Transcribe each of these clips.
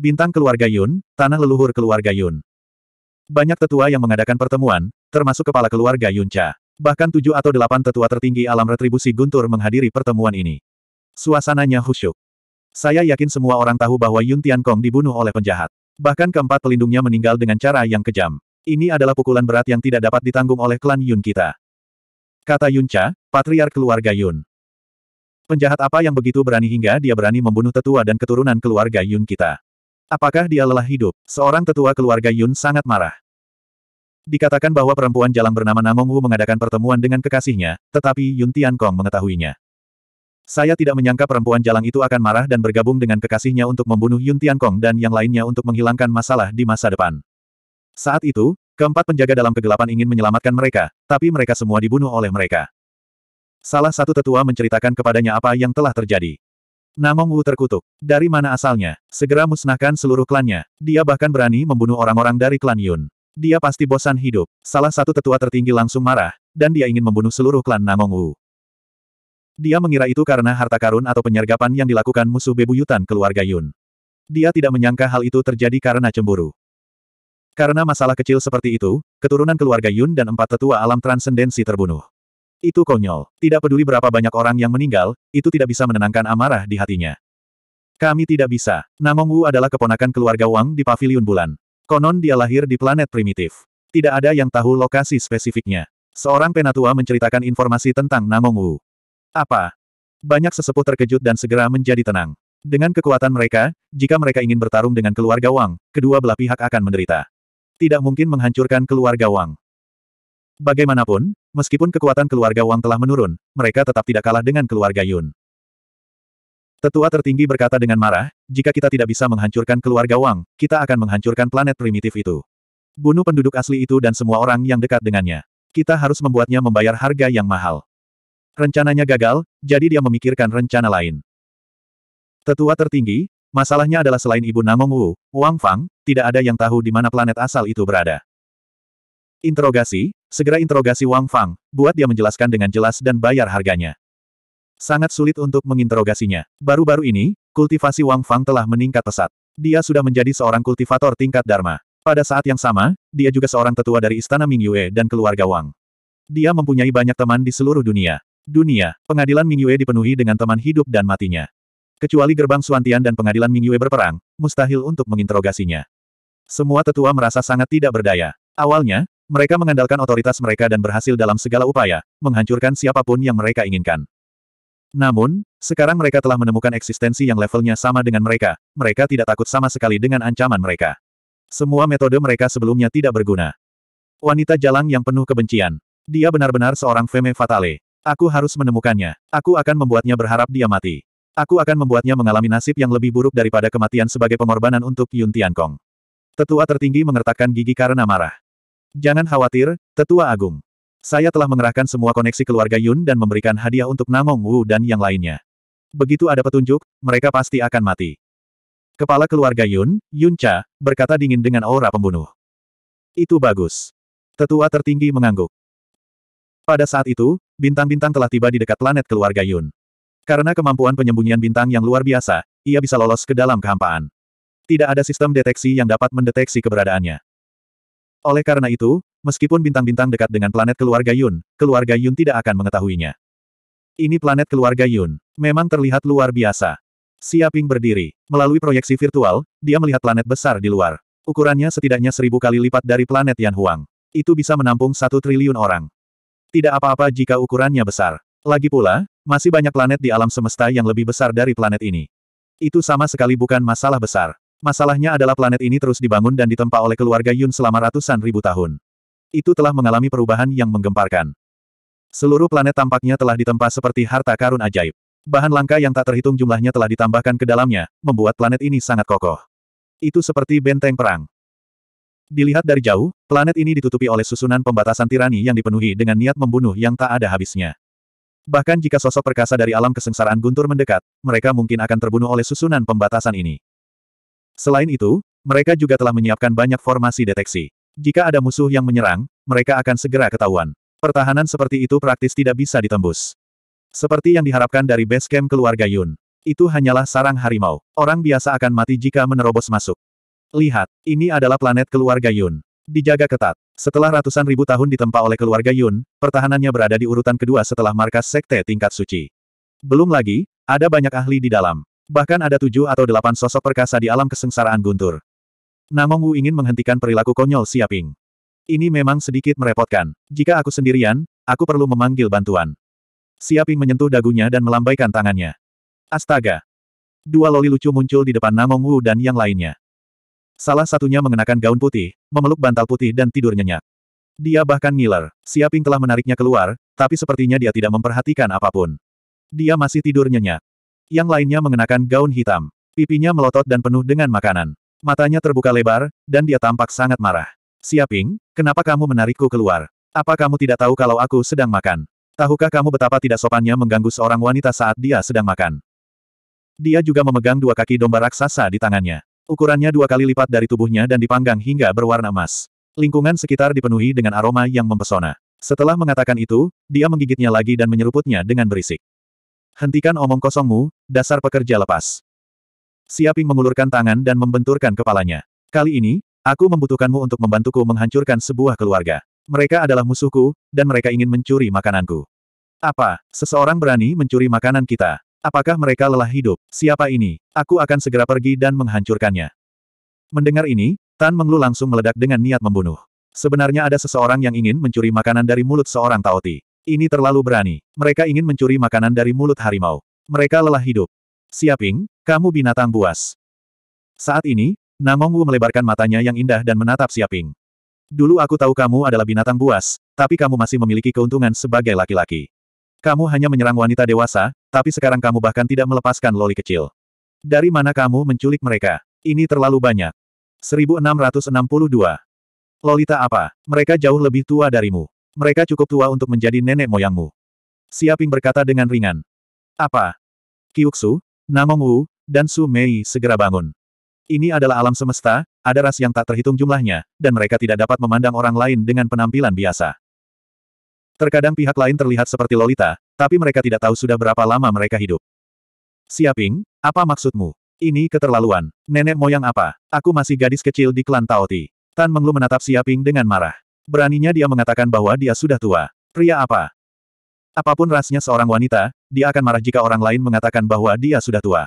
Bintang keluarga Yun, tanah leluhur keluarga Yun. Banyak tetua yang mengadakan pertemuan, termasuk kepala keluarga Yun Cha. Bahkan tujuh atau delapan tetua tertinggi alam retribusi Guntur menghadiri pertemuan ini. Suasananya khusyuk. Saya yakin semua orang tahu bahwa Yun Tiankong dibunuh oleh penjahat. Bahkan keempat pelindungnya meninggal dengan cara yang kejam. Ini adalah pukulan berat yang tidak dapat ditanggung oleh klan Yun kita. Kata Yun Cha, patriark keluarga Yun. Penjahat apa yang begitu berani hingga dia berani membunuh tetua dan keturunan keluarga Yun kita? Apakah dia lelah hidup? Seorang tetua keluarga Yun sangat marah. Dikatakan bahwa perempuan jalang bernama Namong Wu mengadakan pertemuan dengan kekasihnya, tetapi Yun Tian Kong mengetahuinya. Saya tidak menyangka perempuan jalang itu akan marah dan bergabung dengan kekasihnya untuk membunuh Yun Tian Kong dan yang lainnya untuk menghilangkan masalah di masa depan. Saat itu, keempat penjaga dalam kegelapan ingin menyelamatkan mereka, tapi mereka semua dibunuh oleh mereka. Salah satu tetua menceritakan kepadanya apa yang telah terjadi. Namong Wu terkutuk. Dari mana asalnya? Segera musnahkan seluruh klannya. Dia bahkan berani membunuh orang-orang dari klan Yun. Dia pasti bosan hidup. Salah satu tetua tertinggi langsung marah, dan dia ingin membunuh seluruh klan Namong Wu. Dia mengira itu karena harta karun atau penyergapan yang dilakukan musuh bebuyutan keluarga Yun. Dia tidak menyangka hal itu terjadi karena cemburu. Karena masalah kecil seperti itu, keturunan keluarga Yun dan empat tetua alam transendensi terbunuh. Itu konyol. Tidak peduli berapa banyak orang yang meninggal, itu tidak bisa menenangkan amarah di hatinya. Kami tidak bisa. Namong Wu adalah keponakan keluarga Wang di Paviliun Bulan. Konon dia lahir di planet primitif. Tidak ada yang tahu lokasi spesifiknya. Seorang penatua menceritakan informasi tentang Namong Wu. Apa? Banyak sesepuh terkejut dan segera menjadi tenang. Dengan kekuatan mereka, jika mereka ingin bertarung dengan keluarga Wang, kedua belah pihak akan menderita. Tidak mungkin menghancurkan keluarga Wang. Bagaimanapun, Meskipun kekuatan keluarga Wang telah menurun, mereka tetap tidak kalah dengan keluarga Yun. Tetua tertinggi berkata dengan marah, jika kita tidak bisa menghancurkan keluarga Wang, kita akan menghancurkan planet primitif itu. Bunuh penduduk asli itu dan semua orang yang dekat dengannya. Kita harus membuatnya membayar harga yang mahal. Rencananya gagal, jadi dia memikirkan rencana lain. Tetua tertinggi, masalahnya adalah selain ibu Namong Wu, Wang Fang, tidak ada yang tahu di mana planet asal itu berada. Interogasi, Segera interogasi Wang Fang, buat dia menjelaskan dengan jelas dan bayar harganya. Sangat sulit untuk menginterogasinya. Baru-baru ini, kultivasi Wang Fang telah meningkat pesat. Dia sudah menjadi seorang kultivator tingkat Dharma. Pada saat yang sama, dia juga seorang tetua dari Istana Ming Yue dan keluarga Wang. Dia mempunyai banyak teman di seluruh dunia. Dunia, pengadilan Ming Yue dipenuhi dengan teman hidup dan matinya. Kecuali gerbang Suantian dan pengadilan Ming Yue berperang, mustahil untuk menginterogasinya. Semua tetua merasa sangat tidak berdaya. Awalnya, mereka mengandalkan otoritas mereka dan berhasil dalam segala upaya, menghancurkan siapapun yang mereka inginkan. Namun, sekarang mereka telah menemukan eksistensi yang levelnya sama dengan mereka, mereka tidak takut sama sekali dengan ancaman mereka. Semua metode mereka sebelumnya tidak berguna. Wanita jalang yang penuh kebencian. Dia benar-benar seorang femme fatale. Aku harus menemukannya. Aku akan membuatnya berharap dia mati. Aku akan membuatnya mengalami nasib yang lebih buruk daripada kematian sebagai pengorbanan untuk Yun Tiankong. Tetua tertinggi mengertakkan gigi karena marah. Jangan khawatir, Tetua Agung. Saya telah mengerahkan semua koneksi keluarga Yun dan memberikan hadiah untuk Namong Wu dan yang lainnya. Begitu ada petunjuk, mereka pasti akan mati. Kepala keluarga Yun, Yun Cha, berkata dingin dengan aura pembunuh. Itu bagus. Tetua tertinggi mengangguk. Pada saat itu, bintang-bintang telah tiba di dekat planet keluarga Yun. Karena kemampuan penyembunyian bintang yang luar biasa, ia bisa lolos ke dalam kehampaan. Tidak ada sistem deteksi yang dapat mendeteksi keberadaannya. Oleh karena itu, meskipun bintang-bintang dekat dengan planet keluarga Yun, keluarga Yun tidak akan mengetahuinya. Ini planet keluarga Yun. Memang terlihat luar biasa. Siaping berdiri. Melalui proyeksi virtual, dia melihat planet besar di luar. Ukurannya setidaknya seribu kali lipat dari planet Yan Huang. Itu bisa menampung satu triliun orang. Tidak apa-apa jika ukurannya besar. Lagi pula, masih banyak planet di alam semesta yang lebih besar dari planet ini. Itu sama sekali bukan masalah besar. Masalahnya adalah planet ini terus dibangun dan ditempa oleh keluarga Yun selama ratusan ribu tahun. Itu telah mengalami perubahan yang menggemparkan. Seluruh planet tampaknya telah ditempa seperti harta karun ajaib. Bahan langka yang tak terhitung jumlahnya telah ditambahkan ke dalamnya, membuat planet ini sangat kokoh. Itu seperti benteng perang. Dilihat dari jauh, planet ini ditutupi oleh susunan pembatasan tirani yang dipenuhi dengan niat membunuh yang tak ada habisnya. Bahkan jika sosok perkasa dari alam kesengsaraan guntur mendekat, mereka mungkin akan terbunuh oleh susunan pembatasan ini. Selain itu, mereka juga telah menyiapkan banyak formasi deteksi. Jika ada musuh yang menyerang, mereka akan segera ketahuan. Pertahanan seperti itu praktis tidak bisa ditembus. Seperti yang diharapkan dari base camp keluarga Yun. Itu hanyalah sarang harimau. Orang biasa akan mati jika menerobos masuk. Lihat, ini adalah planet keluarga Yun. Dijaga ketat. Setelah ratusan ribu tahun ditempa oleh keluarga Yun, pertahanannya berada di urutan kedua setelah markas sekte tingkat suci. Belum lagi, ada banyak ahli di dalam. Bahkan ada tujuh atau delapan sosok perkasa di alam kesengsaraan guntur. Namong Wu ingin menghentikan perilaku konyol Siaping. Ini memang sedikit merepotkan. Jika aku sendirian, aku perlu memanggil bantuan. Siaping menyentuh dagunya dan melambaikan tangannya. Astaga! Dua loli lucu muncul di depan Namong Wu dan yang lainnya. Salah satunya mengenakan gaun putih, memeluk bantal putih dan tidur nyenyak. Dia bahkan ngiler. Siaping telah menariknya keluar, tapi sepertinya dia tidak memperhatikan apapun. Dia masih tidur nyenyak. Yang lainnya mengenakan gaun hitam. Pipinya melotot dan penuh dengan makanan. Matanya terbuka lebar, dan dia tampak sangat marah. Siaping, kenapa kamu menarikku keluar? Apa kamu tidak tahu kalau aku sedang makan? Tahukah kamu betapa tidak sopannya mengganggu seorang wanita saat dia sedang makan? Dia juga memegang dua kaki domba raksasa di tangannya. Ukurannya dua kali lipat dari tubuhnya dan dipanggang hingga berwarna emas. Lingkungan sekitar dipenuhi dengan aroma yang mempesona. Setelah mengatakan itu, dia menggigitnya lagi dan menyeruputnya dengan berisik. Hentikan omong kosongmu, dasar pekerja lepas. Siaping mengulurkan tangan dan membenturkan kepalanya. Kali ini, aku membutuhkanmu untuk membantuku menghancurkan sebuah keluarga. Mereka adalah musuhku, dan mereka ingin mencuri makananku. Apa, seseorang berani mencuri makanan kita? Apakah mereka lelah hidup? Siapa ini? Aku akan segera pergi dan menghancurkannya. Mendengar ini, Tan Menglu langsung meledak dengan niat membunuh. Sebenarnya ada seseorang yang ingin mencuri makanan dari mulut seorang Taoti. Ini terlalu berani. Mereka ingin mencuri makanan dari mulut harimau. Mereka lelah hidup. Siaping, kamu binatang buas. Saat ini, Namong Wu melebarkan matanya yang indah dan menatap Siaping. Dulu aku tahu kamu adalah binatang buas, tapi kamu masih memiliki keuntungan sebagai laki-laki. Kamu hanya menyerang wanita dewasa, tapi sekarang kamu bahkan tidak melepaskan loli kecil. Dari mana kamu menculik mereka? Ini terlalu banyak. 1662. Lolita apa? Mereka jauh lebih tua darimu. Mereka cukup tua untuk menjadi nenek moyangmu. Siaping berkata dengan ringan. Apa? Kiuksu, Namong Wu, dan Su Mei segera bangun. Ini adalah alam semesta, ada ras yang tak terhitung jumlahnya, dan mereka tidak dapat memandang orang lain dengan penampilan biasa. Terkadang pihak lain terlihat seperti Lolita, tapi mereka tidak tahu sudah berapa lama mereka hidup. Siaping, apa maksudmu? Ini keterlaluan. Nenek moyang apa? Aku masih gadis kecil di klan Taoti. Tan Menglu menatap Siaping dengan marah. Beraninya dia mengatakan bahwa dia sudah tua. Pria apa? Apapun rasnya seorang wanita, dia akan marah jika orang lain mengatakan bahwa dia sudah tua.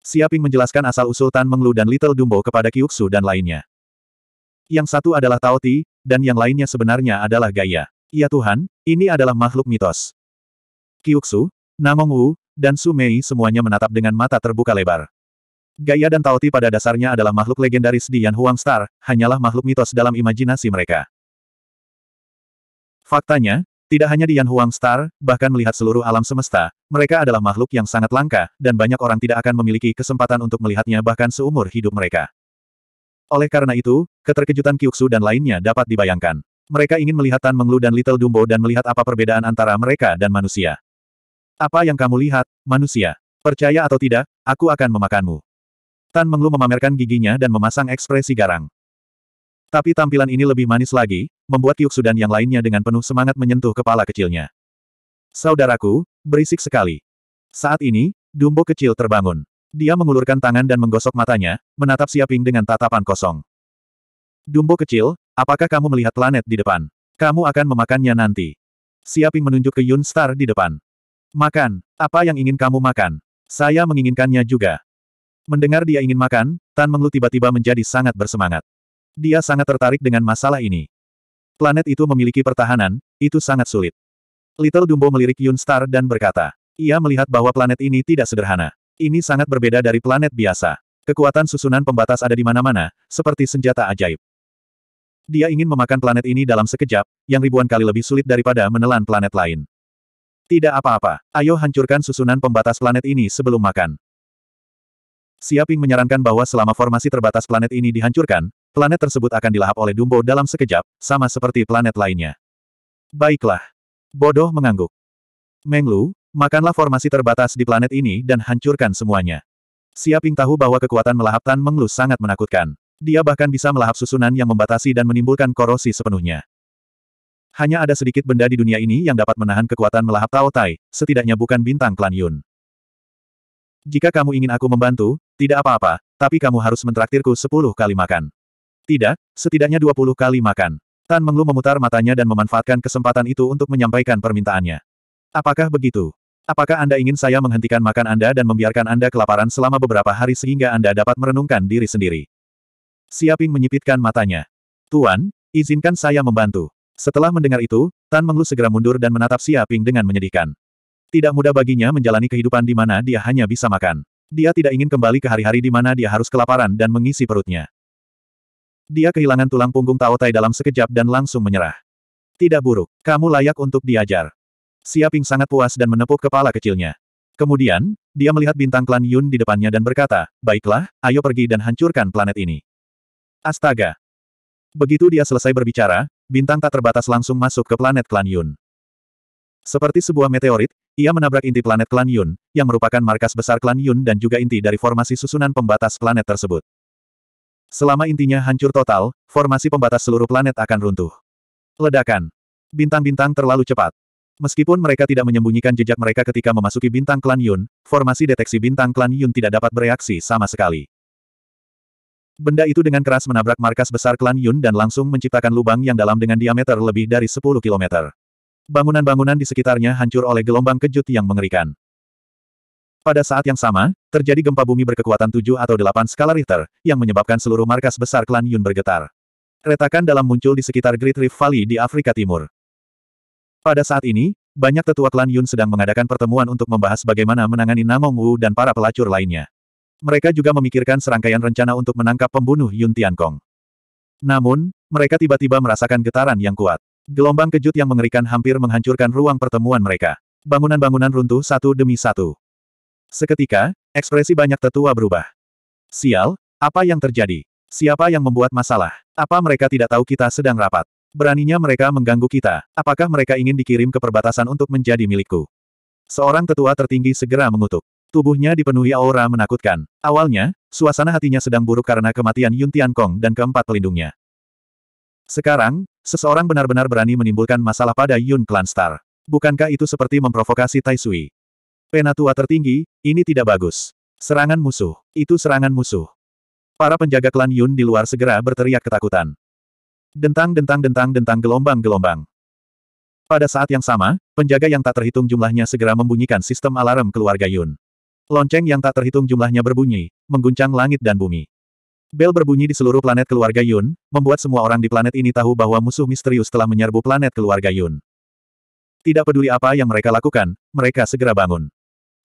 Siaping menjelaskan asal-usul Tan Menglu dan Little Dumbo kepada Kyuksu dan lainnya. Yang satu adalah Taoti, dan yang lainnya sebenarnya adalah Gaia. Ya Tuhan, ini adalah makhluk mitos. Kyuksu, Namong Wu, dan Sumei semuanya menatap dengan mata terbuka lebar. Gaya dan Taoti pada dasarnya adalah makhluk legendaris di Yan Huang Star, hanyalah makhluk mitos dalam imajinasi mereka. Faktanya, tidak hanya di Yan Huang Star, bahkan melihat seluruh alam semesta, mereka adalah makhluk yang sangat langka, dan banyak orang tidak akan memiliki kesempatan untuk melihatnya bahkan seumur hidup mereka. Oleh karena itu, keterkejutan Kyuksu dan lainnya dapat dibayangkan. Mereka ingin melihat Tan Menglu dan Little Dumbo dan melihat apa perbedaan antara mereka dan manusia. Apa yang kamu lihat, manusia? Percaya atau tidak, aku akan memakanmu. Tan Menglu memamerkan giginya dan memasang ekspresi garang. Tapi tampilan ini lebih manis lagi, membuat Kyuksu dan yang lainnya dengan penuh semangat menyentuh kepala kecilnya. Saudaraku, berisik sekali. Saat ini, Dumbo kecil terbangun. Dia mengulurkan tangan dan menggosok matanya, menatap Siaping dengan tatapan kosong. Dumbo kecil, apakah kamu melihat planet di depan? Kamu akan memakannya nanti. Siaping menunjuk ke Yun Star di depan. Makan, apa yang ingin kamu makan? Saya menginginkannya juga. Mendengar dia ingin makan, Tan Menglu tiba-tiba menjadi sangat bersemangat. Dia sangat tertarik dengan masalah ini. Planet itu memiliki pertahanan, itu sangat sulit. Little Dumbo melirik Yun Star dan berkata, ia melihat bahwa planet ini tidak sederhana. Ini sangat berbeda dari planet biasa. Kekuatan susunan pembatas ada di mana-mana, seperti senjata ajaib. Dia ingin memakan planet ini dalam sekejap, yang ribuan kali lebih sulit daripada menelan planet lain. Tidak apa-apa, ayo hancurkan susunan pembatas planet ini sebelum makan. Siaping menyarankan bahwa selama formasi terbatas planet ini dihancurkan, planet tersebut akan dilahap oleh Dumbo dalam sekejap, sama seperti planet lainnya. Baiklah. Bodoh mengangguk. Menglu, makanlah formasi terbatas di planet ini dan hancurkan semuanya. Siaping tahu bahwa kekuatan melahap Tan Menglu sangat menakutkan. Dia bahkan bisa melahap susunan yang membatasi dan menimbulkan korosi sepenuhnya. Hanya ada sedikit benda di dunia ini yang dapat menahan kekuatan melahap Tao Tai, setidaknya bukan bintang klan Yun. Jika kamu ingin aku membantu, tidak apa-apa, tapi kamu harus mentraktirku sepuluh kali makan. Tidak, setidaknya dua puluh kali makan. Tan Menglu memutar matanya dan memanfaatkan kesempatan itu untuk menyampaikan permintaannya. Apakah begitu? Apakah Anda ingin saya menghentikan makan Anda dan membiarkan Anda kelaparan selama beberapa hari sehingga Anda dapat merenungkan diri sendiri? Siaping menyipitkan matanya. Tuan, izinkan saya membantu. Setelah mendengar itu, Tan Menglu segera mundur dan menatap Siaping dengan menyedihkan. Tidak mudah baginya menjalani kehidupan di mana dia hanya bisa makan. Dia tidak ingin kembali ke hari-hari di mana dia harus kelaparan dan mengisi perutnya. Dia kehilangan tulang punggung Tao Tai dalam sekejap dan langsung menyerah. Tidak buruk, kamu layak untuk diajar. Siaping sangat puas dan menepuk kepala kecilnya. Kemudian, dia melihat bintang klan Yun di depannya dan berkata, Baiklah, ayo pergi dan hancurkan planet ini. Astaga! Begitu dia selesai berbicara, bintang tak terbatas langsung masuk ke planet klan Yun. Seperti sebuah meteorit, ia menabrak inti planet klan Yun, yang merupakan markas besar klan Yun dan juga inti dari formasi susunan pembatas planet tersebut. Selama intinya hancur total, formasi pembatas seluruh planet akan runtuh. Ledakan. Bintang-bintang terlalu cepat. Meskipun mereka tidak menyembunyikan jejak mereka ketika memasuki bintang klan Yun, formasi deteksi bintang klan Yun tidak dapat bereaksi sama sekali. Benda itu dengan keras menabrak markas besar klan Yun dan langsung menciptakan lubang yang dalam dengan diameter lebih dari 10 kilometer. Bangunan-bangunan di sekitarnya hancur oleh gelombang kejut yang mengerikan. Pada saat yang sama, terjadi gempa bumi berkekuatan 7 atau 8 skala Richter, yang menyebabkan seluruh markas besar klan Yun bergetar. Retakan dalam muncul di sekitar Great Rift Valley di Afrika Timur. Pada saat ini, banyak tetua klan Yun sedang mengadakan pertemuan untuk membahas bagaimana menangani Namong Wu dan para pelacur lainnya. Mereka juga memikirkan serangkaian rencana untuk menangkap pembunuh Yun Tiankong. Namun, mereka tiba-tiba merasakan getaran yang kuat. Gelombang kejut yang mengerikan hampir menghancurkan ruang pertemuan mereka. Bangunan-bangunan runtuh satu demi satu. Seketika, ekspresi banyak tetua berubah. Sial, apa yang terjadi? Siapa yang membuat masalah? Apa mereka tidak tahu kita sedang rapat? Beraninya mereka mengganggu kita. Apakah mereka ingin dikirim ke perbatasan untuk menjadi milikku? Seorang tetua tertinggi segera mengutuk. Tubuhnya dipenuhi aura menakutkan. Awalnya, suasana hatinya sedang buruk karena kematian Yun Kong dan keempat pelindungnya. Sekarang, Seseorang benar-benar berani menimbulkan masalah pada Yun Clan Star. Bukankah itu seperti memprovokasi Tai Sui? Penatua tertinggi, ini tidak bagus. Serangan musuh, itu serangan musuh. Para penjaga klan Yun di luar segera berteriak ketakutan. Dentang dentang dentang dentang gelombang gelombang. Pada saat yang sama, penjaga yang tak terhitung jumlahnya segera membunyikan sistem alarm keluarga Yun. Lonceng yang tak terhitung jumlahnya berbunyi, mengguncang langit dan bumi. Bel berbunyi di seluruh planet keluarga Yun, membuat semua orang di planet ini tahu bahwa musuh misterius telah menyerbu planet keluarga Yun. Tidak peduli apa yang mereka lakukan, mereka segera bangun.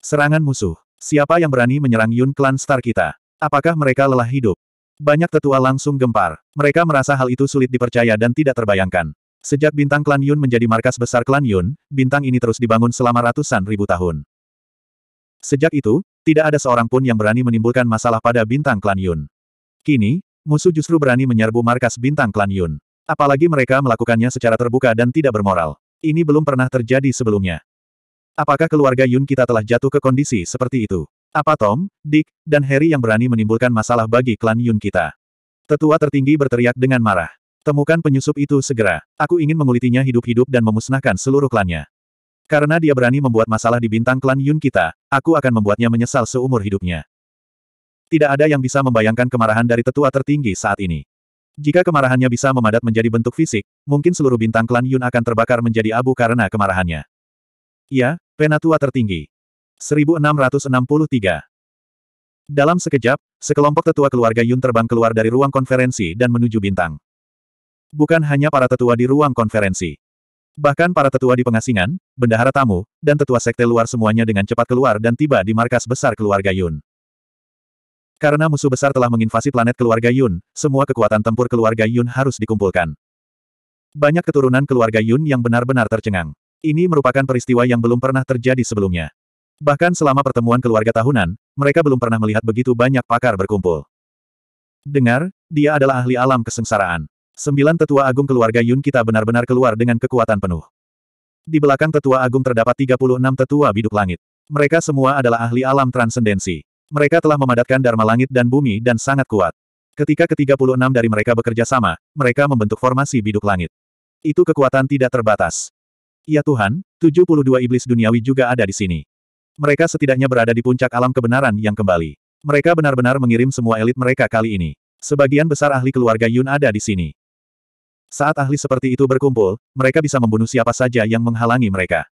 Serangan musuh. Siapa yang berani menyerang Yun klan star kita? Apakah mereka lelah hidup? Banyak tetua langsung gempar. Mereka merasa hal itu sulit dipercaya dan tidak terbayangkan. Sejak bintang klan Yun menjadi markas besar klan Yun, bintang ini terus dibangun selama ratusan ribu tahun. Sejak itu, tidak ada seorang pun yang berani menimbulkan masalah pada bintang klan Yun. Kini, musuh justru berani menyerbu markas bintang klan Yun. Apalagi mereka melakukannya secara terbuka dan tidak bermoral. Ini belum pernah terjadi sebelumnya. Apakah keluarga Yun kita telah jatuh ke kondisi seperti itu? Apa Tom, Dick, dan Harry yang berani menimbulkan masalah bagi klan Yun kita? Tetua tertinggi berteriak dengan marah. Temukan penyusup itu segera. Aku ingin mengulitinya hidup-hidup dan memusnahkan seluruh klannya. Karena dia berani membuat masalah di bintang klan Yun kita, aku akan membuatnya menyesal seumur hidupnya. Tidak ada yang bisa membayangkan kemarahan dari tetua tertinggi saat ini. Jika kemarahannya bisa memadat menjadi bentuk fisik, mungkin seluruh bintang klan Yun akan terbakar menjadi abu karena kemarahannya. Ya, penatua tertinggi. 1663 Dalam sekejap, sekelompok tetua keluarga Yun terbang keluar dari ruang konferensi dan menuju bintang. Bukan hanya para tetua di ruang konferensi. Bahkan para tetua di pengasingan, bendahara tamu, dan tetua sekte luar semuanya dengan cepat keluar dan tiba di markas besar keluarga Yun. Karena musuh besar telah menginvasi planet keluarga Yun, semua kekuatan tempur keluarga Yun harus dikumpulkan. Banyak keturunan keluarga Yun yang benar-benar tercengang. Ini merupakan peristiwa yang belum pernah terjadi sebelumnya. Bahkan selama pertemuan keluarga tahunan, mereka belum pernah melihat begitu banyak pakar berkumpul. Dengar, dia adalah ahli alam kesengsaraan. Sembilan tetua agung keluarga Yun kita benar-benar keluar dengan kekuatan penuh. Di belakang tetua agung terdapat 36 tetua biduk langit. Mereka semua adalah ahli alam transendensi. Mereka telah memadatkan Dharma Langit dan Bumi dan sangat kuat. Ketika ke-36 dari mereka bekerja sama, mereka membentuk formasi biduk langit. Itu kekuatan tidak terbatas. Ya Tuhan, 72 iblis duniawi juga ada di sini. Mereka setidaknya berada di puncak alam kebenaran yang kembali. Mereka benar-benar mengirim semua elit mereka kali ini. Sebagian besar ahli keluarga Yun ada di sini. Saat ahli seperti itu berkumpul, mereka bisa membunuh siapa saja yang menghalangi mereka.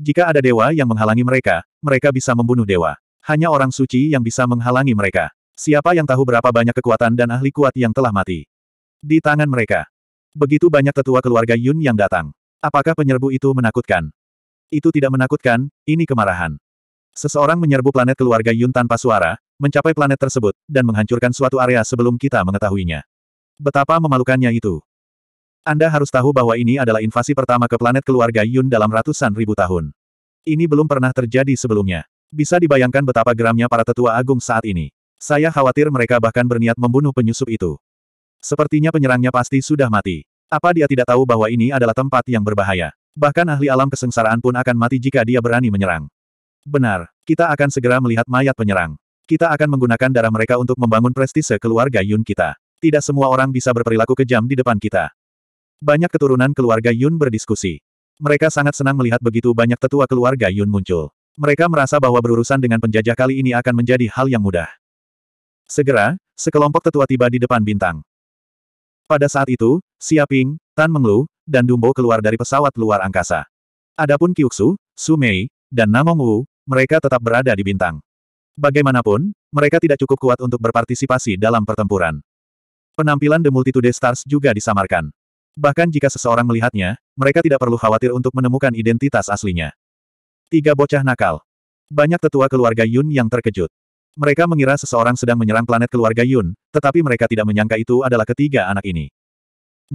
Jika ada dewa yang menghalangi mereka, mereka bisa membunuh dewa. Hanya orang suci yang bisa menghalangi mereka. Siapa yang tahu berapa banyak kekuatan dan ahli kuat yang telah mati di tangan mereka? Begitu banyak tetua keluarga Yun yang datang. Apakah penyerbu itu menakutkan? Itu tidak menakutkan, ini kemarahan. Seseorang menyerbu planet keluarga Yun tanpa suara, mencapai planet tersebut, dan menghancurkan suatu area sebelum kita mengetahuinya. Betapa memalukannya itu. Anda harus tahu bahwa ini adalah invasi pertama ke planet keluarga Yun dalam ratusan ribu tahun. Ini belum pernah terjadi sebelumnya. Bisa dibayangkan betapa geramnya para tetua agung saat ini. Saya khawatir mereka bahkan berniat membunuh penyusup itu. Sepertinya penyerangnya pasti sudah mati. Apa dia tidak tahu bahwa ini adalah tempat yang berbahaya? Bahkan ahli alam kesengsaraan pun akan mati jika dia berani menyerang. Benar, kita akan segera melihat mayat penyerang. Kita akan menggunakan darah mereka untuk membangun prestise keluarga Yun kita. Tidak semua orang bisa berperilaku kejam di depan kita. Banyak keturunan keluarga Yun berdiskusi. Mereka sangat senang melihat begitu banyak tetua keluarga Yun muncul. Mereka merasa bahwa berurusan dengan penjajah kali ini akan menjadi hal yang mudah. Segera, sekelompok tetua tiba di depan bintang. Pada saat itu, Siaping, Tan Menglu, dan Dumbo keluar dari pesawat luar angkasa. Adapun Kyuksu, Mei, dan Namong Wu, mereka tetap berada di bintang. Bagaimanapun, mereka tidak cukup kuat untuk berpartisipasi dalam pertempuran. Penampilan The Multitude Stars juga disamarkan. Bahkan jika seseorang melihatnya, mereka tidak perlu khawatir untuk menemukan identitas aslinya. Tiga bocah nakal. Banyak tetua keluarga Yun yang terkejut. Mereka mengira seseorang sedang menyerang planet keluarga Yun, tetapi mereka tidak menyangka itu adalah ketiga anak ini.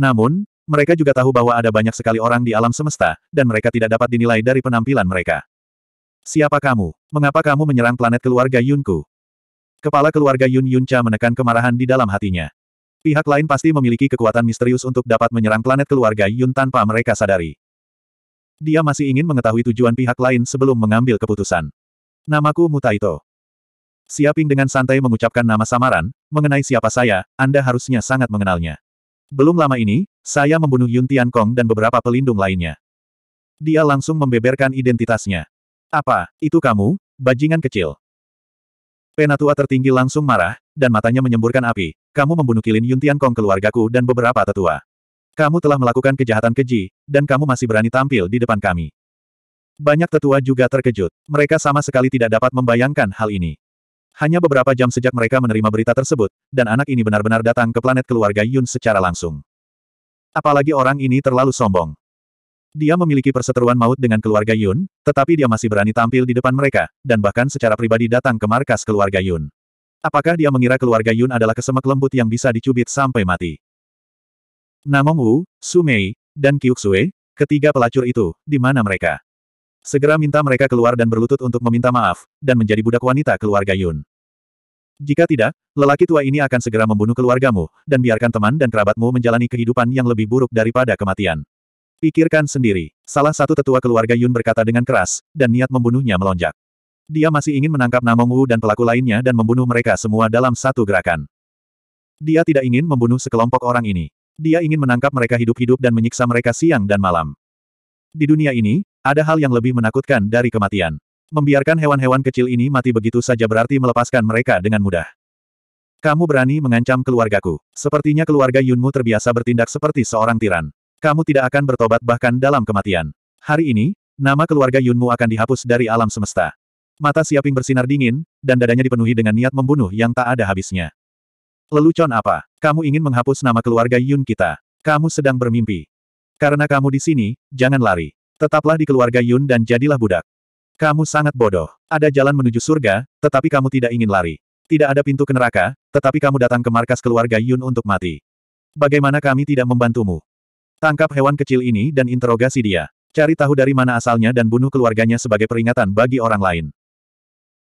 Namun, mereka juga tahu bahwa ada banyak sekali orang di alam semesta, dan mereka tidak dapat dinilai dari penampilan mereka. Siapa kamu? Mengapa kamu menyerang planet keluarga Yunku? Kepala keluarga Yun Yunca menekan kemarahan di dalam hatinya. Pihak lain pasti memiliki kekuatan misterius untuk dapat menyerang planet keluarga Yun tanpa mereka sadari. Dia masih ingin mengetahui tujuan pihak lain sebelum mengambil keputusan. Namaku Mutaito. Siaping dengan santai mengucapkan nama samaran, mengenai siapa saya, Anda harusnya sangat mengenalnya. Belum lama ini, saya membunuh Yun Tian Kong dan beberapa pelindung lainnya. Dia langsung membeberkan identitasnya. Apa, itu kamu, bajingan kecil? Penatua tertinggi langsung marah, dan matanya menyemburkan api. Kamu membunuh Kilin Yun Tian Kong keluargaku dan beberapa tetua. Kamu telah melakukan kejahatan keji, dan kamu masih berani tampil di depan kami. Banyak tetua juga terkejut. Mereka sama sekali tidak dapat membayangkan hal ini. Hanya beberapa jam sejak mereka menerima berita tersebut, dan anak ini benar-benar datang ke planet keluarga Yun secara langsung. Apalagi orang ini terlalu sombong. Dia memiliki perseteruan maut dengan keluarga Yun, tetapi dia masih berani tampil di depan mereka, dan bahkan secara pribadi datang ke markas keluarga Yun. Apakah dia mengira keluarga Yun adalah kesemek lembut yang bisa dicubit sampai mati? Namong Wu, Sumei, dan Kyuksue, ketiga pelacur itu, di mana mereka? Segera minta mereka keluar dan berlutut untuk meminta maaf, dan menjadi budak wanita keluarga Yun. Jika tidak, lelaki tua ini akan segera membunuh keluargamu, dan biarkan teman dan kerabatmu menjalani kehidupan yang lebih buruk daripada kematian. Pikirkan sendiri, salah satu tetua keluarga Yun berkata dengan keras, dan niat membunuhnya melonjak. Dia masih ingin menangkap Namong Wu dan pelaku lainnya dan membunuh mereka semua dalam satu gerakan. Dia tidak ingin membunuh sekelompok orang ini. Dia ingin menangkap mereka hidup-hidup dan menyiksa mereka siang dan malam. Di dunia ini, ada hal yang lebih menakutkan dari kematian. Membiarkan hewan-hewan kecil ini mati begitu saja berarti melepaskan mereka dengan mudah. Kamu berani mengancam keluargaku. Sepertinya keluarga Yunmu terbiasa bertindak seperti seorang tiran. Kamu tidak akan bertobat bahkan dalam kematian. Hari ini, nama keluarga Yunmu akan dihapus dari alam semesta. Mata Siaping bersinar dingin, dan dadanya dipenuhi dengan niat membunuh yang tak ada habisnya. Lelucon apa? Kamu ingin menghapus nama keluarga Yun kita. Kamu sedang bermimpi. Karena kamu di sini, jangan lari. Tetaplah di keluarga Yun dan jadilah budak. Kamu sangat bodoh. Ada jalan menuju surga, tetapi kamu tidak ingin lari. Tidak ada pintu ke neraka, tetapi kamu datang ke markas keluarga Yun untuk mati. Bagaimana kami tidak membantumu? Tangkap hewan kecil ini dan interogasi dia. Cari tahu dari mana asalnya dan bunuh keluarganya sebagai peringatan bagi orang lain.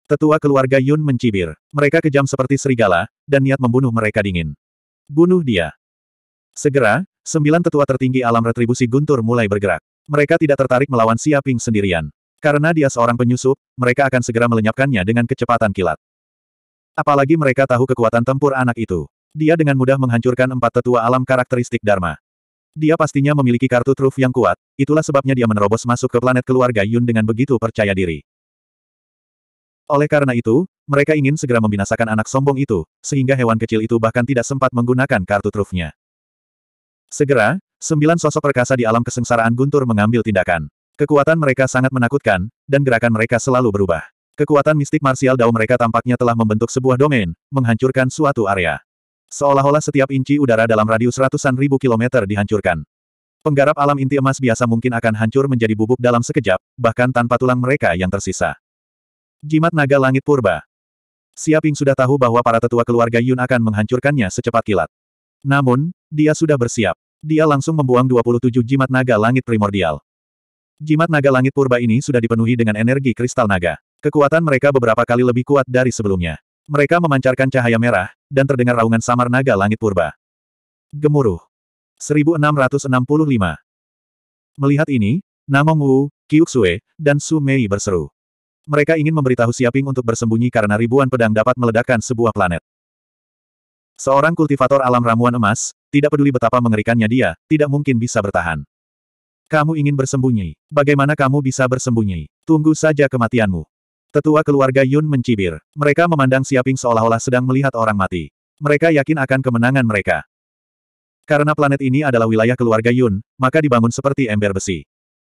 Tetua keluarga Yun mencibir. Mereka kejam seperti serigala, dan niat membunuh mereka dingin. Bunuh dia. Segera, sembilan tetua tertinggi alam retribusi guntur mulai bergerak. Mereka tidak tertarik melawan Xia Ping sendirian. Karena dia seorang penyusup, mereka akan segera melenyapkannya dengan kecepatan kilat. Apalagi mereka tahu kekuatan tempur anak itu. Dia dengan mudah menghancurkan empat tetua alam karakteristik Dharma. Dia pastinya memiliki kartu truf yang kuat, itulah sebabnya dia menerobos masuk ke planet keluarga Yun dengan begitu percaya diri. Oleh karena itu, mereka ingin segera membinasakan anak sombong itu, sehingga hewan kecil itu bahkan tidak sempat menggunakan kartu trufnya. Segera, sembilan sosok perkasa di alam kesengsaraan guntur mengambil tindakan. Kekuatan mereka sangat menakutkan, dan gerakan mereka selalu berubah. Kekuatan mistik marsial dao mereka tampaknya telah membentuk sebuah domain, menghancurkan suatu area. Seolah-olah setiap inci udara dalam radius ratusan ribu kilometer dihancurkan. Penggarap alam inti emas biasa mungkin akan hancur menjadi bubuk dalam sekejap, bahkan tanpa tulang mereka yang tersisa. Jimat naga langit purba. Siaping sudah tahu bahwa para tetua keluarga Yun akan menghancurkannya secepat kilat. Namun, dia sudah bersiap. Dia langsung membuang 27 jimat naga langit primordial. Jimat naga langit purba ini sudah dipenuhi dengan energi kristal naga. Kekuatan mereka beberapa kali lebih kuat dari sebelumnya. Mereka memancarkan cahaya merah, dan terdengar raungan samar naga langit purba. Gemuruh. 1665. Melihat ini, Namong Wu, Kyuksue, dan Su Mei berseru. Mereka ingin memberitahu Siaping untuk bersembunyi karena ribuan pedang dapat meledakkan sebuah planet. Seorang kultivator alam ramuan emas, tidak peduli betapa mengerikannya dia, tidak mungkin bisa bertahan. Kamu ingin bersembunyi. Bagaimana kamu bisa bersembunyi? Tunggu saja kematianmu. Tetua keluarga Yun mencibir. Mereka memandang Siaping seolah-olah sedang melihat orang mati. Mereka yakin akan kemenangan mereka. Karena planet ini adalah wilayah keluarga Yun, maka dibangun seperti ember besi.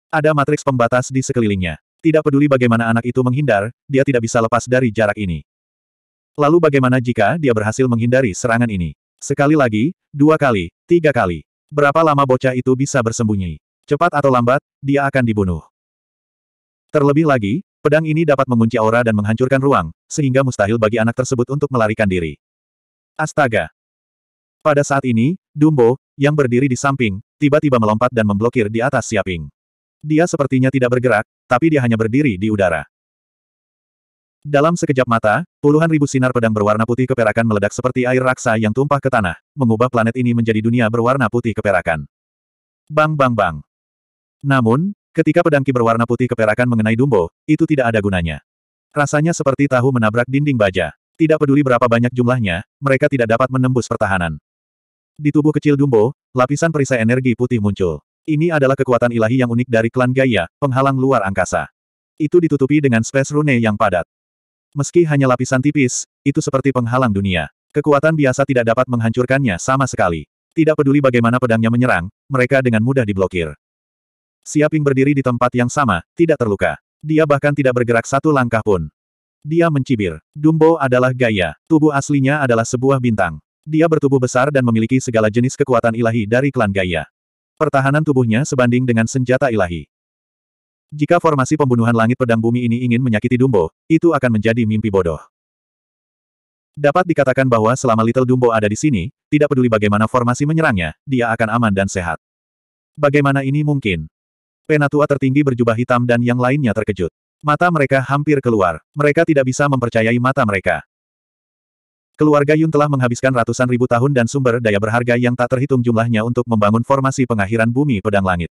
Ada matriks pembatas di sekelilingnya. Tidak peduli bagaimana anak itu menghindar, dia tidak bisa lepas dari jarak ini. Lalu bagaimana jika dia berhasil menghindari serangan ini? Sekali lagi, dua kali, tiga kali. Berapa lama bocah itu bisa bersembunyi? Cepat atau lambat, dia akan dibunuh. Terlebih lagi, pedang ini dapat mengunci aura dan menghancurkan ruang, sehingga mustahil bagi anak tersebut untuk melarikan diri. Astaga! Pada saat ini, Dumbo, yang berdiri di samping, tiba-tiba melompat dan memblokir di atas Siaping. Dia sepertinya tidak bergerak, tapi dia hanya berdiri di udara. Dalam sekejap mata, puluhan ribu sinar pedang berwarna putih keperakan meledak seperti air raksa yang tumpah ke tanah, mengubah planet ini menjadi dunia berwarna putih keperakan. Bang bang bang. Namun, ketika pedang ki berwarna putih keperakan mengenai Dumbo, itu tidak ada gunanya. Rasanya seperti tahu menabrak dinding baja. Tidak peduli berapa banyak jumlahnya, mereka tidak dapat menembus pertahanan. Di tubuh kecil Dumbo, lapisan perisai energi putih muncul. Ini adalah kekuatan ilahi yang unik dari klan Gaia, penghalang luar angkasa. Itu ditutupi dengan space rune yang padat. Meski hanya lapisan tipis, itu seperti penghalang dunia. Kekuatan biasa tidak dapat menghancurkannya sama sekali. Tidak peduli bagaimana pedangnya menyerang, mereka dengan mudah diblokir. Siaping berdiri di tempat yang sama, tidak terluka. Dia bahkan tidak bergerak satu langkah pun. Dia mencibir. Dumbo adalah gaya. Tubuh aslinya adalah sebuah bintang. Dia bertubuh besar dan memiliki segala jenis kekuatan ilahi dari klan gaya. Pertahanan tubuhnya sebanding dengan senjata ilahi. Jika formasi pembunuhan langit pedang bumi ini ingin menyakiti Dumbo, itu akan menjadi mimpi bodoh. Dapat dikatakan bahwa selama Little Dumbo ada di sini, tidak peduli bagaimana formasi menyerangnya, dia akan aman dan sehat. Bagaimana ini mungkin? Penatua tertinggi berjubah hitam dan yang lainnya terkejut. Mata mereka hampir keluar. Mereka tidak bisa mempercayai mata mereka. Keluarga Yun telah menghabiskan ratusan ribu tahun dan sumber daya berharga yang tak terhitung jumlahnya untuk membangun formasi pengakhiran bumi pedang langit.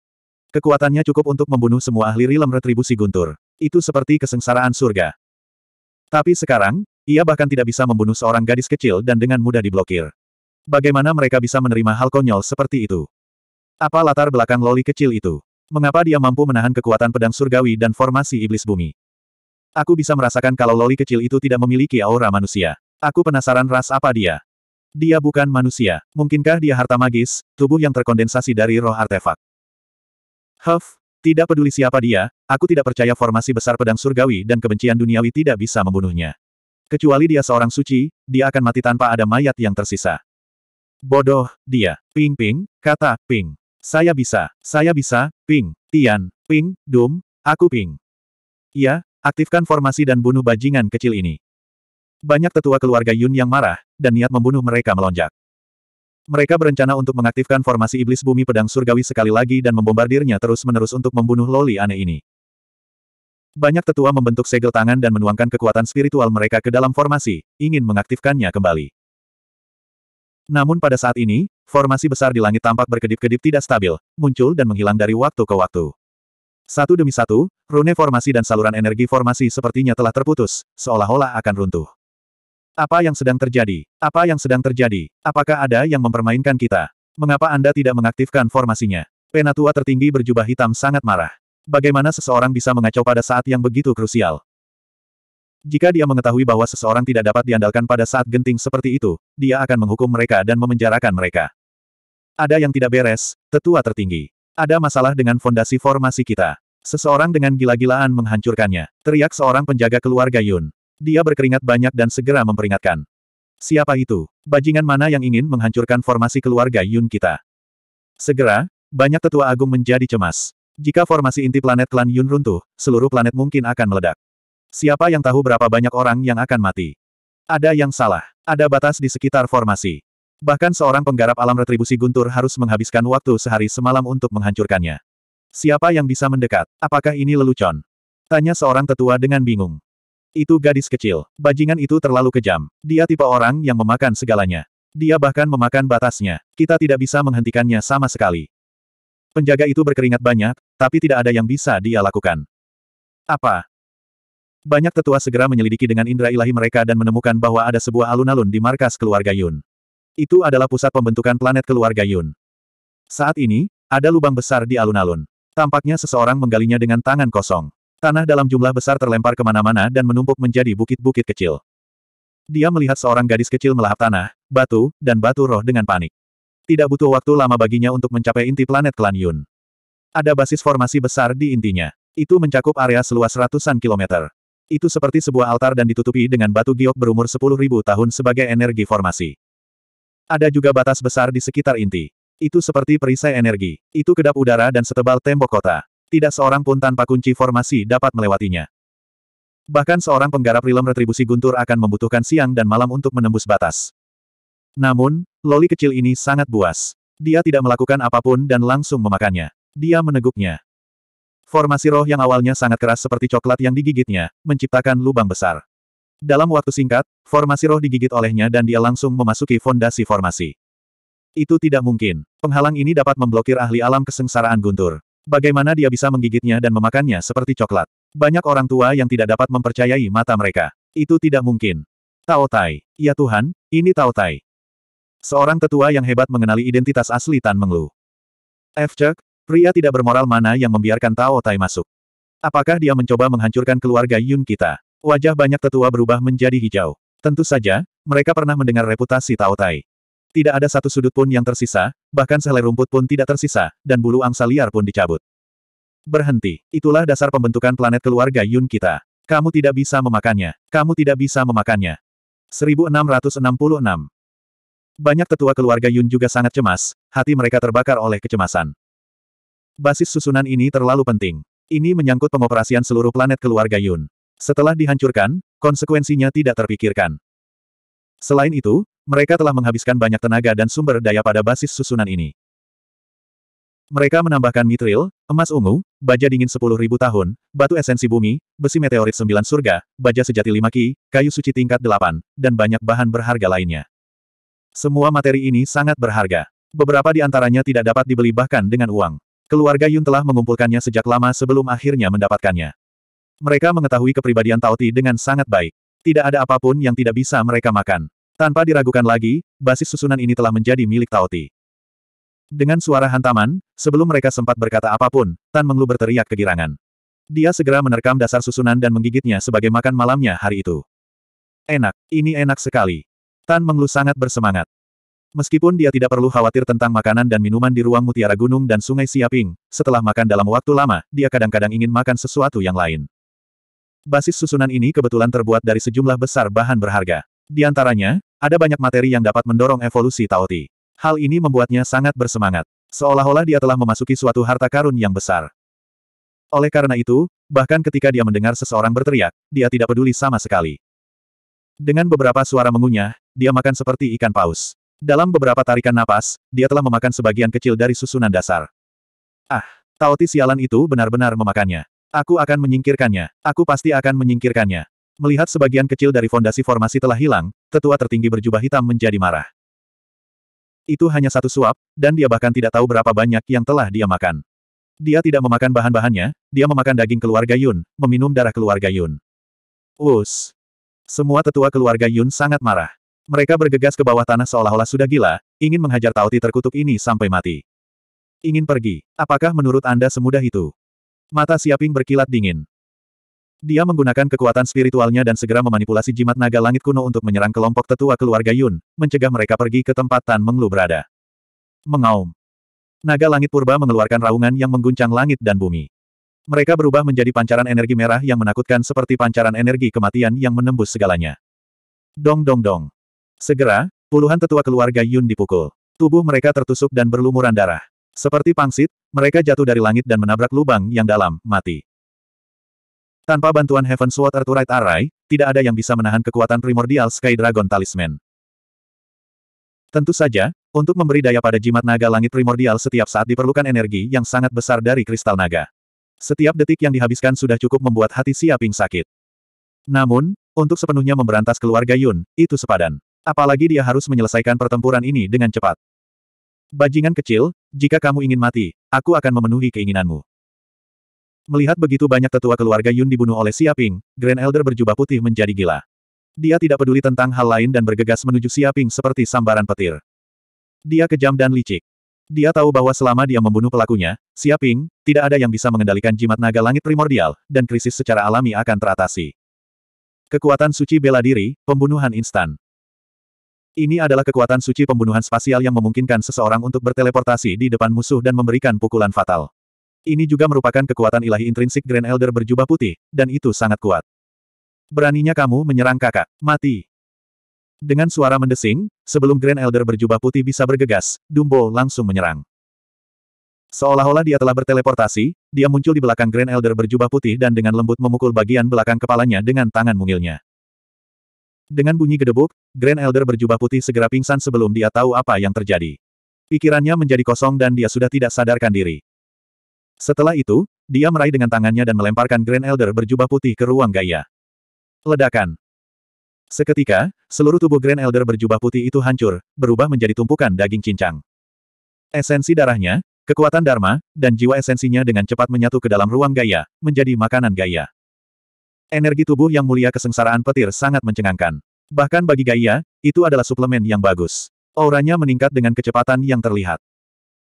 Kekuatannya cukup untuk membunuh semua ahli rilem retribusi guntur. Itu seperti kesengsaraan surga. Tapi sekarang, ia bahkan tidak bisa membunuh seorang gadis kecil dan dengan mudah diblokir. Bagaimana mereka bisa menerima hal konyol seperti itu? Apa latar belakang loli kecil itu? Mengapa dia mampu menahan kekuatan pedang surgawi dan formasi iblis bumi? Aku bisa merasakan kalau loli kecil itu tidak memiliki aura manusia. Aku penasaran ras apa dia. Dia bukan manusia. Mungkinkah dia harta magis, tubuh yang terkondensasi dari roh artefak? Huff, tidak peduli siapa dia, aku tidak percaya formasi besar pedang surgawi dan kebencian duniawi tidak bisa membunuhnya. Kecuali dia seorang suci, dia akan mati tanpa ada mayat yang tersisa. Bodoh, dia. Ping ping, kata ping. Saya bisa, saya bisa, ping. Tian, ping, dum, aku ping. Iya, aktifkan formasi dan bunuh bajingan kecil ini. Banyak tetua keluarga Yun yang marah, dan niat membunuh mereka melonjak. Mereka berencana untuk mengaktifkan formasi iblis bumi pedang surgawi sekali lagi dan membombardirnya terus-menerus untuk membunuh loli aneh ini. Banyak tetua membentuk segel tangan dan menuangkan kekuatan spiritual mereka ke dalam formasi, ingin mengaktifkannya kembali. Namun pada saat ini, formasi besar di langit tampak berkedip-kedip tidak stabil, muncul dan menghilang dari waktu ke waktu. Satu demi satu, rune formasi dan saluran energi formasi sepertinya telah terputus, seolah-olah akan runtuh. Apa yang sedang terjadi? Apa yang sedang terjadi? Apakah ada yang mempermainkan kita? Mengapa Anda tidak mengaktifkan formasinya? Penatua tertinggi berjubah hitam sangat marah. Bagaimana seseorang bisa mengacau pada saat yang begitu krusial? Jika dia mengetahui bahwa seseorang tidak dapat diandalkan pada saat genting seperti itu, dia akan menghukum mereka dan memenjarakan mereka. Ada yang tidak beres, tetua tertinggi. Ada masalah dengan fondasi formasi kita. Seseorang dengan gila-gilaan menghancurkannya, teriak seorang penjaga keluarga Yun. Dia berkeringat banyak dan segera memperingatkan. Siapa itu? Bajingan mana yang ingin menghancurkan formasi keluarga Yun kita? Segera, banyak tetua agung menjadi cemas. Jika formasi inti planet klan Yun runtuh, seluruh planet mungkin akan meledak. Siapa yang tahu berapa banyak orang yang akan mati? Ada yang salah. Ada batas di sekitar formasi. Bahkan seorang penggarap alam retribusi Guntur harus menghabiskan waktu sehari semalam untuk menghancurkannya. Siapa yang bisa mendekat? Apakah ini lelucon? Tanya seorang tetua dengan bingung. Itu gadis kecil. Bajingan itu terlalu kejam. Dia tipe orang yang memakan segalanya. Dia bahkan memakan batasnya. Kita tidak bisa menghentikannya sama sekali. Penjaga itu berkeringat banyak, tapi tidak ada yang bisa dia lakukan. Apa? Banyak tetua segera menyelidiki dengan indera ilahi mereka dan menemukan bahwa ada sebuah alun-alun di markas keluarga Yun. Itu adalah pusat pembentukan planet keluarga Yun. Saat ini, ada lubang besar di alun-alun. Tampaknya seseorang menggalinya dengan tangan kosong. Tanah dalam jumlah besar terlempar kemana-mana dan menumpuk menjadi bukit-bukit kecil. Dia melihat seorang gadis kecil melahap tanah, batu, dan batu roh dengan panik. Tidak butuh waktu lama baginya untuk mencapai inti planet klan Yun. Ada basis formasi besar di intinya. Itu mencakup area seluas ratusan kilometer. Itu seperti sebuah altar dan ditutupi dengan batu giok berumur 10.000 tahun sebagai energi formasi. Ada juga batas besar di sekitar inti. Itu seperti perisai energi. Itu kedap udara dan setebal tembok kota tidak seorang pun tanpa kunci formasi dapat melewatinya. Bahkan seorang penggarap rilem retribusi guntur akan membutuhkan siang dan malam untuk menembus batas. Namun, loli kecil ini sangat buas. Dia tidak melakukan apapun dan langsung memakannya. Dia meneguknya. Formasi roh yang awalnya sangat keras seperti coklat yang digigitnya, menciptakan lubang besar. Dalam waktu singkat, formasi roh digigit olehnya dan dia langsung memasuki fondasi formasi. Itu tidak mungkin. Penghalang ini dapat memblokir ahli alam kesengsaraan Guntur. Bagaimana dia bisa menggigitnya dan memakannya seperti coklat? Banyak orang tua yang tidak dapat mempercayai mata mereka. Itu tidak mungkin. Tao Tai. Ya Tuhan, ini Tao Tai. Seorang tetua yang hebat mengenali identitas asli Tan Menglu. F. pria tidak bermoral mana yang membiarkan Tao Tai masuk. Apakah dia mencoba menghancurkan keluarga Yun kita? Wajah banyak tetua berubah menjadi hijau. Tentu saja, mereka pernah mendengar reputasi Tao Tai. Tidak ada satu sudut pun yang tersisa, bahkan sehelai rumput pun tidak tersisa, dan bulu angsa liar pun dicabut. Berhenti. Itulah dasar pembentukan planet keluarga Yun kita. Kamu tidak bisa memakannya. Kamu tidak bisa memakannya. 1666 Banyak tetua keluarga Yun juga sangat cemas, hati mereka terbakar oleh kecemasan. Basis susunan ini terlalu penting. Ini menyangkut pengoperasian seluruh planet keluarga Yun. Setelah dihancurkan, konsekuensinya tidak terpikirkan. Selain itu, mereka telah menghabiskan banyak tenaga dan sumber daya pada basis susunan ini. Mereka menambahkan mitril, emas ungu, baja dingin 10.000 tahun, batu esensi bumi, besi meteorit 9 surga, baja sejati 5 ki, kayu suci tingkat 8, dan banyak bahan berharga lainnya. Semua materi ini sangat berharga. Beberapa di antaranya tidak dapat dibeli bahkan dengan uang. Keluarga Yun telah mengumpulkannya sejak lama sebelum akhirnya mendapatkannya. Mereka mengetahui kepribadian Tauti dengan sangat baik. Tidak ada apapun yang tidak bisa mereka makan. Tanpa diragukan lagi, basis susunan ini telah menjadi milik Taoti. Dengan suara hantaman, sebelum mereka sempat berkata apapun, Tan Menglu berteriak kegirangan. Dia segera menerkam dasar susunan dan menggigitnya sebagai makan malamnya hari itu. Enak, ini enak sekali. Tan Menglu sangat bersemangat. Meskipun dia tidak perlu khawatir tentang makanan dan minuman di ruang mutiara gunung dan sungai Siaping, setelah makan dalam waktu lama, dia kadang-kadang ingin makan sesuatu yang lain. Basis susunan ini kebetulan terbuat dari sejumlah besar bahan berharga. Di antaranya, ada banyak materi yang dapat mendorong evolusi Taoti. Hal ini membuatnya sangat bersemangat. Seolah-olah dia telah memasuki suatu harta karun yang besar. Oleh karena itu, bahkan ketika dia mendengar seseorang berteriak, dia tidak peduli sama sekali. Dengan beberapa suara mengunyah, dia makan seperti ikan paus. Dalam beberapa tarikan napas, dia telah memakan sebagian kecil dari susunan dasar. Ah, Taoti sialan itu benar-benar memakannya. Aku akan menyingkirkannya. Aku pasti akan menyingkirkannya. Melihat sebagian kecil dari fondasi formasi telah hilang, tetua tertinggi berjubah hitam menjadi marah. Itu hanya satu suap, dan dia bahkan tidak tahu berapa banyak yang telah dia makan. Dia tidak memakan bahan-bahannya, dia memakan daging keluarga Yun, meminum darah keluarga Yun. Us. Semua tetua keluarga Yun sangat marah. Mereka bergegas ke bawah tanah seolah-olah sudah gila, ingin menghajar Tauti terkutuk ini sampai mati. Ingin pergi. Apakah menurut Anda semudah itu? Mata Siaping berkilat dingin. Dia menggunakan kekuatan spiritualnya dan segera memanipulasi jimat naga langit kuno untuk menyerang kelompok tetua keluarga Yun, mencegah mereka pergi ke tempat Tan Menglu berada. Mengaum. Naga langit purba mengeluarkan raungan yang mengguncang langit dan bumi. Mereka berubah menjadi pancaran energi merah yang menakutkan seperti pancaran energi kematian yang menembus segalanya. Dong dong dong. Segera, puluhan tetua keluarga Yun dipukul. Tubuh mereka tertusuk dan berlumuran darah. Seperti pangsit, mereka jatuh dari langit dan menabrak lubang yang dalam, mati. Tanpa bantuan Heaven Sword Arturite Array, tidak ada yang bisa menahan kekuatan primordial Sky Dragon Talisman. Tentu saja, untuk memberi daya pada jimat naga langit primordial setiap saat diperlukan energi yang sangat besar dari kristal naga. Setiap detik yang dihabiskan sudah cukup membuat hati Siaping sakit. Namun, untuk sepenuhnya memberantas keluarga Yun, itu sepadan. Apalagi dia harus menyelesaikan pertempuran ini dengan cepat. Bajingan kecil, jika kamu ingin mati, aku akan memenuhi keinginanmu. Melihat begitu banyak tetua keluarga Yun dibunuh oleh Siaping, Grand Elder berjubah putih menjadi gila. Dia tidak peduli tentang hal lain dan bergegas menuju Siaping seperti sambaran petir. Dia kejam dan licik. Dia tahu bahwa selama dia membunuh pelakunya, Siaping, tidak ada yang bisa mengendalikan jimat naga langit primordial, dan krisis secara alami akan teratasi. Kekuatan suci bela diri, pembunuhan instan. Ini adalah kekuatan suci pembunuhan spasial yang memungkinkan seseorang untuk berteleportasi di depan musuh dan memberikan pukulan fatal. Ini juga merupakan kekuatan ilahi intrinsik Grand Elder berjubah putih, dan itu sangat kuat. Beraninya kamu menyerang kakak, mati. Dengan suara mendesing, sebelum Grand Elder berjubah putih bisa bergegas, Dumbo langsung menyerang. Seolah-olah dia telah berteleportasi, dia muncul di belakang Grand Elder berjubah putih dan dengan lembut memukul bagian belakang kepalanya dengan tangan mungilnya. Dengan bunyi gedebuk, Grand Elder berjubah putih segera pingsan sebelum dia tahu apa yang terjadi. Pikirannya menjadi kosong dan dia sudah tidak sadarkan diri. Setelah itu, dia meraih dengan tangannya dan melemparkan Grand Elder berjubah putih ke ruang gaya. Ledakan. Seketika, seluruh tubuh Grand Elder berjubah putih itu hancur, berubah menjadi tumpukan daging cincang. Esensi darahnya, kekuatan Dharma, dan jiwa esensinya dengan cepat menyatu ke dalam ruang gaya, menjadi makanan gaya. Energi tubuh yang mulia kesengsaraan petir sangat mencengangkan. Bahkan bagi gaya, itu adalah suplemen yang bagus. Auranya meningkat dengan kecepatan yang terlihat.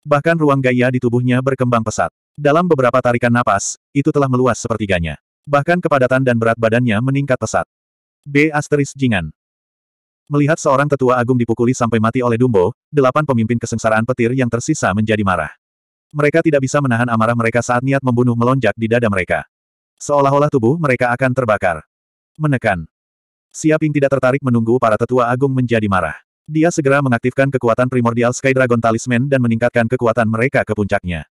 Bahkan ruang gaya di tubuhnya berkembang pesat. Dalam beberapa tarikan napas, itu telah meluas sepertiganya. Bahkan kepadatan dan berat badannya meningkat pesat. B. Asteris Jingan Melihat seorang tetua agung dipukuli sampai mati oleh Dumbo, delapan pemimpin kesengsaraan petir yang tersisa menjadi marah. Mereka tidak bisa menahan amarah mereka saat niat membunuh melonjak di dada mereka. Seolah-olah tubuh mereka akan terbakar. Menekan. Siaping tidak tertarik menunggu para tetua agung menjadi marah. Dia segera mengaktifkan kekuatan primordial Sky Dragon Talisman dan meningkatkan kekuatan mereka ke puncaknya.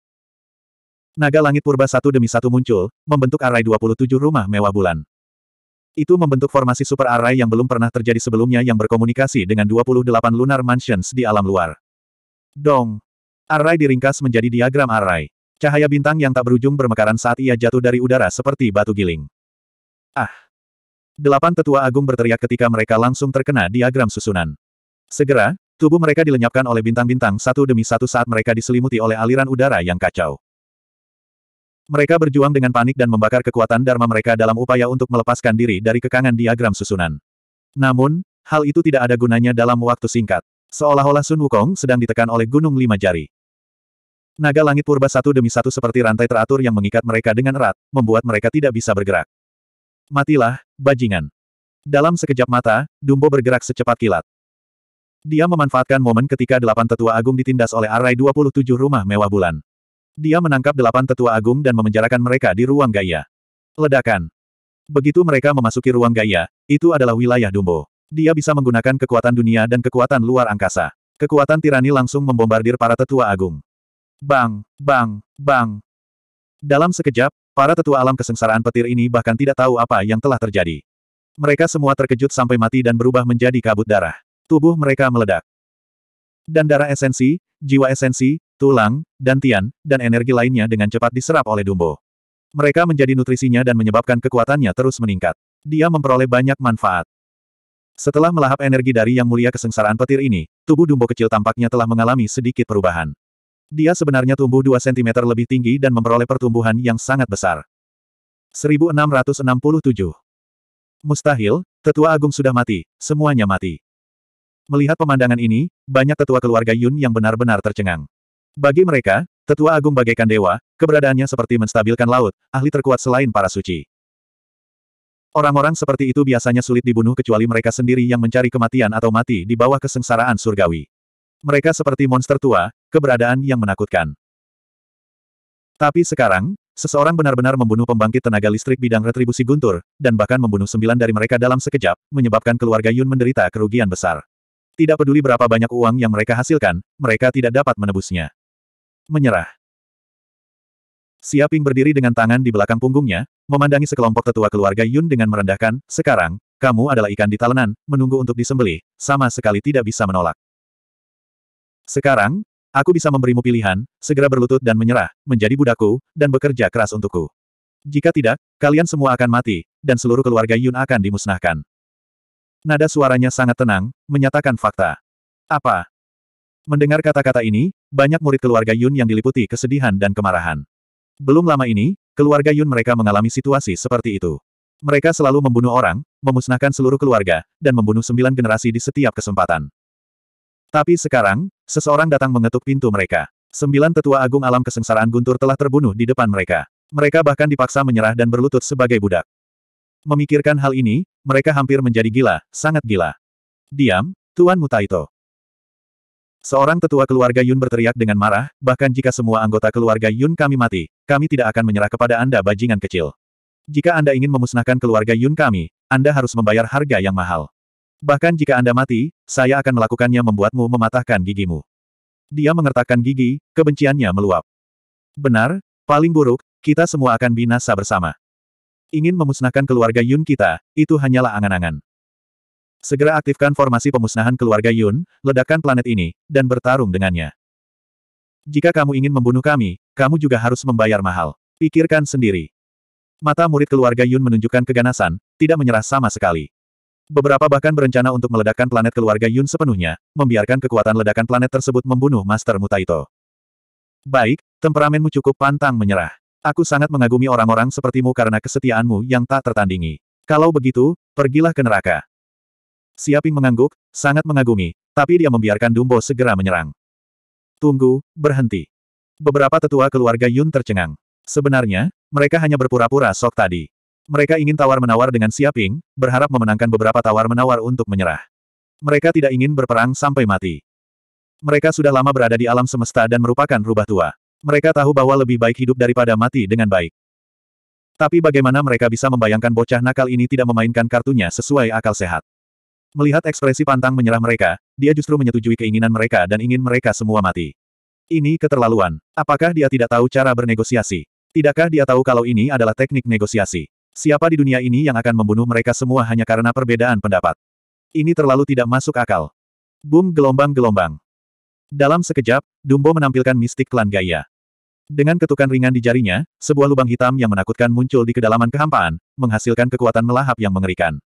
Naga langit purba satu demi satu muncul, membentuk arai 27 rumah mewah bulan. Itu membentuk formasi super array yang belum pernah terjadi sebelumnya yang berkomunikasi dengan 28 lunar mansions di alam luar. Dong! Array diringkas menjadi diagram array. Cahaya bintang yang tak berujung bermekaran saat ia jatuh dari udara seperti batu giling. Ah! Delapan tetua agung berteriak ketika mereka langsung terkena diagram susunan. Segera, tubuh mereka dilenyapkan oleh bintang-bintang satu demi satu saat mereka diselimuti oleh aliran udara yang kacau. Mereka berjuang dengan panik dan membakar kekuatan Dharma mereka dalam upaya untuk melepaskan diri dari kekangan diagram susunan. Namun, hal itu tidak ada gunanya dalam waktu singkat. Seolah-olah Sun Wukong sedang ditekan oleh gunung lima jari. Naga langit purba satu demi satu seperti rantai teratur yang mengikat mereka dengan erat, membuat mereka tidak bisa bergerak. Matilah, bajingan. Dalam sekejap mata, Dumbo bergerak secepat kilat. Dia memanfaatkan momen ketika delapan tetua agung ditindas oleh arai 27 rumah mewah bulan. Dia menangkap delapan tetua agung dan memenjarakan mereka di ruang gaya. Ledakan. Begitu mereka memasuki ruang gaya, itu adalah wilayah Dumbo. Dia bisa menggunakan kekuatan dunia dan kekuatan luar angkasa. Kekuatan tirani langsung membombardir para tetua agung. Bang, bang, bang. Dalam sekejap, para tetua alam kesengsaraan petir ini bahkan tidak tahu apa yang telah terjadi. Mereka semua terkejut sampai mati dan berubah menjadi kabut darah. Tubuh mereka meledak. Dan darah esensi, jiwa esensi, tulang, tian, dan energi lainnya dengan cepat diserap oleh Dumbo. Mereka menjadi nutrisinya dan menyebabkan kekuatannya terus meningkat. Dia memperoleh banyak manfaat. Setelah melahap energi dari yang mulia kesengsaraan petir ini, tubuh Dumbo kecil tampaknya telah mengalami sedikit perubahan. Dia sebenarnya tumbuh 2 cm lebih tinggi dan memperoleh pertumbuhan yang sangat besar. 1667. Mustahil, tetua agung sudah mati, semuanya mati. Melihat pemandangan ini, banyak tetua keluarga Yun yang benar-benar tercengang. Bagi mereka, tetua agung bagaikan dewa, keberadaannya seperti menstabilkan laut, ahli terkuat selain para suci. Orang-orang seperti itu biasanya sulit dibunuh kecuali mereka sendiri yang mencari kematian atau mati di bawah kesengsaraan surgawi. Mereka seperti monster tua, keberadaan yang menakutkan. Tapi sekarang, seseorang benar-benar membunuh pembangkit tenaga listrik bidang retribusi guntur, dan bahkan membunuh sembilan dari mereka dalam sekejap, menyebabkan keluarga Yun menderita kerugian besar. Tidak peduli berapa banyak uang yang mereka hasilkan, mereka tidak dapat menebusnya. Menyerah. Siaping berdiri dengan tangan di belakang punggungnya, memandangi sekelompok tetua keluarga Yun dengan merendahkan, sekarang, kamu adalah ikan di talenan, menunggu untuk disembelih, sama sekali tidak bisa menolak. Sekarang, aku bisa memberimu pilihan, segera berlutut dan menyerah, menjadi budaku, dan bekerja keras untukku. Jika tidak, kalian semua akan mati, dan seluruh keluarga Yun akan dimusnahkan. Nada suaranya sangat tenang, menyatakan fakta. Apa? Mendengar kata-kata ini, banyak murid keluarga Yun yang diliputi kesedihan dan kemarahan. Belum lama ini, keluarga Yun mereka mengalami situasi seperti itu. Mereka selalu membunuh orang, memusnahkan seluruh keluarga, dan membunuh sembilan generasi di setiap kesempatan. Tapi sekarang, seseorang datang mengetuk pintu mereka. Sembilan tetua agung alam kesengsaraan guntur telah terbunuh di depan mereka. Mereka bahkan dipaksa menyerah dan berlutut sebagai budak. Memikirkan hal ini, mereka hampir menjadi gila, sangat gila. Diam, Tuan Mutaito. Seorang tetua keluarga Yun berteriak dengan marah, bahkan jika semua anggota keluarga Yun kami mati, kami tidak akan menyerah kepada Anda bajingan kecil. Jika Anda ingin memusnahkan keluarga Yun kami, Anda harus membayar harga yang mahal. Bahkan jika Anda mati, saya akan melakukannya membuatmu mematahkan gigimu. Dia mengertakkan gigi, kebenciannya meluap. Benar, paling buruk, kita semua akan binasa bersama. Ingin memusnahkan keluarga Yun kita, itu hanyalah angan-angan. Segera aktifkan formasi pemusnahan keluarga Yun, ledakan planet ini, dan bertarung dengannya. Jika kamu ingin membunuh kami, kamu juga harus membayar mahal. Pikirkan sendiri. Mata murid keluarga Yun menunjukkan keganasan, tidak menyerah sama sekali. Beberapa bahkan berencana untuk meledakkan planet keluarga Yun sepenuhnya, membiarkan kekuatan ledakan planet tersebut membunuh Master Mutaito. Baik, temperamenmu cukup pantang menyerah. Aku sangat mengagumi orang-orang sepertimu karena kesetiaanmu yang tak tertandingi. Kalau begitu, pergilah ke neraka. Siaping mengangguk, sangat mengagumi, tapi dia membiarkan Dumbo segera menyerang. Tunggu, berhenti. Beberapa tetua keluarga Yun tercengang. Sebenarnya, mereka hanya berpura-pura sok tadi. Mereka ingin tawar-menawar dengan Siaping, berharap memenangkan beberapa tawar-menawar untuk menyerah. Mereka tidak ingin berperang sampai mati. Mereka sudah lama berada di alam semesta dan merupakan rubah tua. Mereka tahu bahwa lebih baik hidup daripada mati dengan baik. Tapi bagaimana mereka bisa membayangkan bocah nakal ini tidak memainkan kartunya sesuai akal sehat? Melihat ekspresi pantang menyerah mereka, dia justru menyetujui keinginan mereka dan ingin mereka semua mati. Ini keterlaluan. Apakah dia tidak tahu cara bernegosiasi? Tidakkah dia tahu kalau ini adalah teknik negosiasi? Siapa di dunia ini yang akan membunuh mereka semua hanya karena perbedaan pendapat? Ini terlalu tidak masuk akal. Boom gelombang-gelombang. Dalam sekejap, Dumbo menampilkan mistik klan Gaia. Dengan ketukan ringan di jarinya, sebuah lubang hitam yang menakutkan muncul di kedalaman kehampaan, menghasilkan kekuatan melahap yang mengerikan.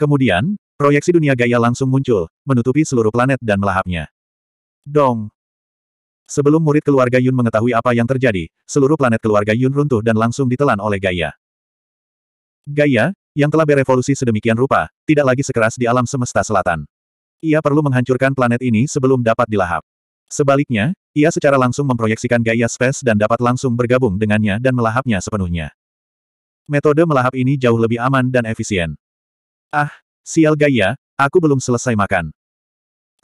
Kemudian, proyeksi dunia gaya langsung muncul, menutupi seluruh planet dan melahapnya. Dong! Sebelum murid keluarga Yun mengetahui apa yang terjadi, seluruh planet keluarga Yun runtuh dan langsung ditelan oleh gaya. Gaya, yang telah berevolusi sedemikian rupa, tidak lagi sekeras di alam semesta selatan. Ia perlu menghancurkan planet ini sebelum dapat dilahap. Sebaliknya, ia secara langsung memproyeksikan gaya space dan dapat langsung bergabung dengannya dan melahapnya sepenuhnya. Metode melahap ini jauh lebih aman dan efisien. Ah, sial gaya, aku belum selesai makan.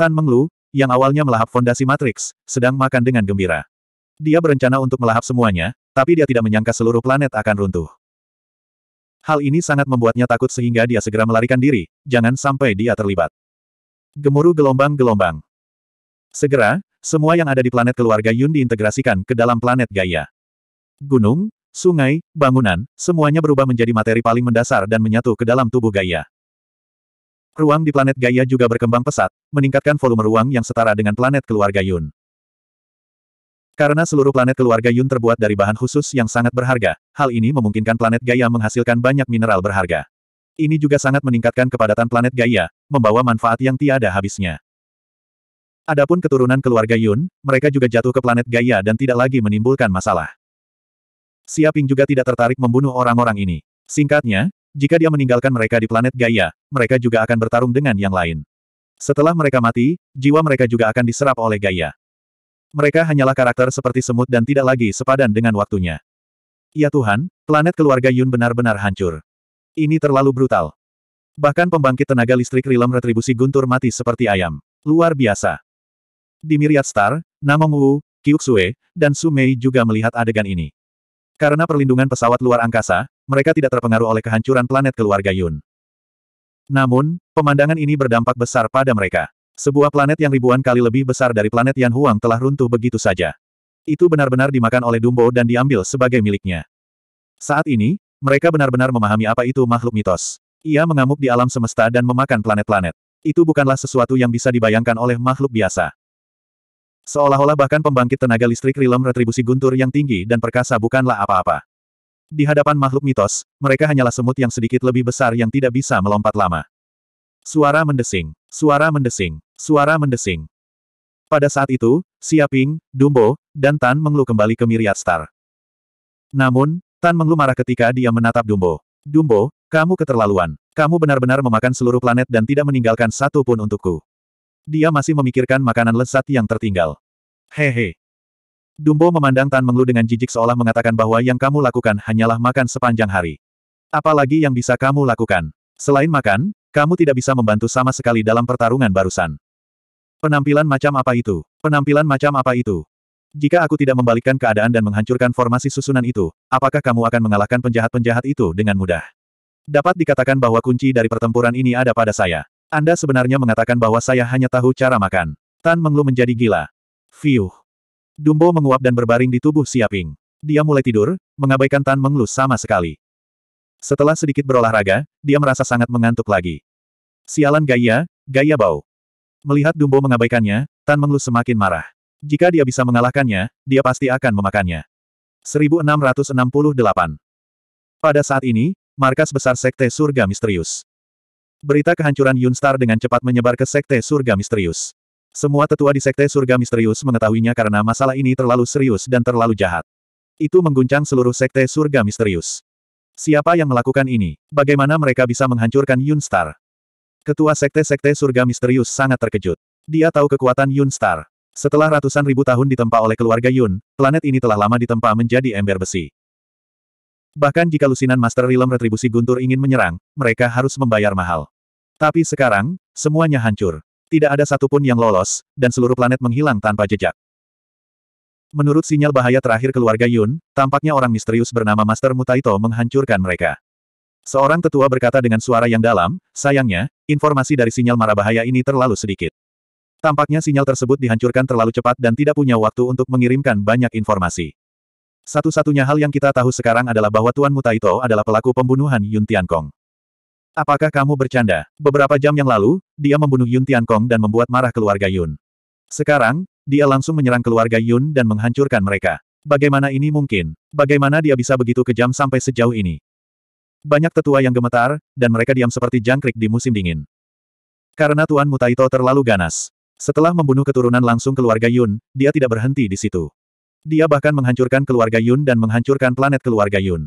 Tan Menglu, yang awalnya melahap fondasi Matrix, sedang makan dengan gembira. Dia berencana untuk melahap semuanya, tapi dia tidak menyangka seluruh planet akan runtuh. Hal ini sangat membuatnya takut sehingga dia segera melarikan diri, jangan sampai dia terlibat. Gemuruh gelombang-gelombang. Segera, semua yang ada di planet keluarga Yun diintegrasikan ke dalam planet Gaia. Gunung, sungai, bangunan, semuanya berubah menjadi materi paling mendasar dan menyatu ke dalam tubuh Gaia. Ruang di planet Gaia juga berkembang pesat, meningkatkan volume ruang yang setara dengan planet keluarga Yun. Karena seluruh planet keluarga Yun terbuat dari bahan khusus yang sangat berharga, hal ini memungkinkan planet Gaia menghasilkan banyak mineral berharga. Ini juga sangat meningkatkan kepadatan planet Gaia, membawa manfaat yang tiada habisnya. Adapun keturunan keluarga Yun, mereka juga jatuh ke planet Gaia dan tidak lagi menimbulkan masalah. Siaping juga tidak tertarik membunuh orang-orang ini. Singkatnya, jika dia meninggalkan mereka di planet Gaia, mereka juga akan bertarung dengan yang lain. Setelah mereka mati, jiwa mereka juga akan diserap oleh Gaia. Mereka hanyalah karakter seperti semut dan tidak lagi sepadan dengan waktunya. Ya Tuhan, planet keluarga Yun benar-benar hancur. Ini terlalu brutal. Bahkan pembangkit tenaga listrik Rilem retribusi guntur mati seperti ayam. Luar biasa. Di Myriad Star, Namong Wu, Kyuksue, dan Sumei juga melihat adegan ini. Karena perlindungan pesawat luar angkasa, mereka tidak terpengaruh oleh kehancuran planet keluarga Yun. Namun, pemandangan ini berdampak besar pada mereka. Sebuah planet yang ribuan kali lebih besar dari planet Yan Huang telah runtuh begitu saja. Itu benar-benar dimakan oleh Dumbo dan diambil sebagai miliknya. Saat ini, mereka benar-benar memahami apa itu makhluk mitos. Ia mengamuk di alam semesta dan memakan planet-planet. Itu bukanlah sesuatu yang bisa dibayangkan oleh makhluk biasa. Seolah-olah bahkan pembangkit tenaga listrik Rilem retribusi guntur yang tinggi dan perkasa bukanlah apa-apa. Di hadapan makhluk mitos, mereka hanyalah semut yang sedikit lebih besar yang tidak bisa melompat lama. Suara mendesing, suara mendesing, suara mendesing. Pada saat itu, Siaping, Dumbo, dan Tan Menglu kembali ke Myriad Star. Namun, Tan Menglu marah ketika dia menatap Dumbo. Dumbo, kamu keterlaluan. Kamu benar-benar memakan seluruh planet dan tidak meninggalkan satu pun untukku. Dia masih memikirkan makanan lezat yang tertinggal. Hehe, Dumbo memandang Tan Menglu dengan jijik seolah mengatakan bahwa yang kamu lakukan hanyalah makan sepanjang hari. Apalagi yang bisa kamu lakukan? Selain makan, kamu tidak bisa membantu sama sekali dalam pertarungan barusan. Penampilan macam apa itu? Penampilan macam apa itu? Jika aku tidak membalikkan keadaan dan menghancurkan formasi susunan itu, apakah kamu akan mengalahkan penjahat-penjahat itu dengan mudah? Dapat dikatakan bahwa kunci dari pertempuran ini ada pada saya. Anda sebenarnya mengatakan bahwa saya hanya tahu cara makan. Tan Menglu menjadi gila. Fiuh. Dumbo menguap dan berbaring di tubuh Siaping. Dia mulai tidur, mengabaikan Tan Menglus sama sekali. Setelah sedikit berolahraga, dia merasa sangat mengantuk lagi. Sialan gaya, gaya bau. Melihat Dumbo mengabaikannya, Tan Menglus semakin marah. Jika dia bisa mengalahkannya, dia pasti akan memakannya. 1668 Pada saat ini, markas besar Sekte Surga Misterius. Berita kehancuran Yunstar dengan cepat menyebar ke Sekte Surga Misterius. Semua tetua di Sekte Surga Misterius mengetahuinya karena masalah ini terlalu serius dan terlalu jahat. Itu mengguncang seluruh Sekte Surga Misterius. Siapa yang melakukan ini? Bagaimana mereka bisa menghancurkan Yun Star? Ketua Sekte-Sekte Surga Misterius sangat terkejut. Dia tahu kekuatan Yun Star. Setelah ratusan ribu tahun ditempa oleh keluarga Yun, planet ini telah lama ditempa menjadi ember besi. Bahkan jika lusinan Master Realm Retribusi Guntur ingin menyerang, mereka harus membayar mahal. Tapi sekarang, semuanya hancur. Tidak ada satupun yang lolos, dan seluruh planet menghilang tanpa jejak. Menurut sinyal bahaya terakhir keluarga Yun, tampaknya orang misterius bernama Master Mutaito menghancurkan mereka. Seorang tetua berkata dengan suara yang dalam, sayangnya, informasi dari sinyal mara bahaya ini terlalu sedikit. Tampaknya sinyal tersebut dihancurkan terlalu cepat dan tidak punya waktu untuk mengirimkan banyak informasi. Satu-satunya hal yang kita tahu sekarang adalah bahwa Tuan Mutaito adalah pelaku pembunuhan Yun Tiankong. Apakah kamu bercanda? Beberapa jam yang lalu, dia membunuh Yun Tiankong dan membuat marah keluarga Yun. Sekarang, dia langsung menyerang keluarga Yun dan menghancurkan mereka. Bagaimana ini mungkin? Bagaimana dia bisa begitu kejam sampai sejauh ini? Banyak tetua yang gemetar, dan mereka diam seperti jangkrik di musim dingin. Karena Tuan Mutaito terlalu ganas. Setelah membunuh keturunan langsung keluarga Yun, dia tidak berhenti di situ. Dia bahkan menghancurkan keluarga Yun dan menghancurkan planet keluarga Yun.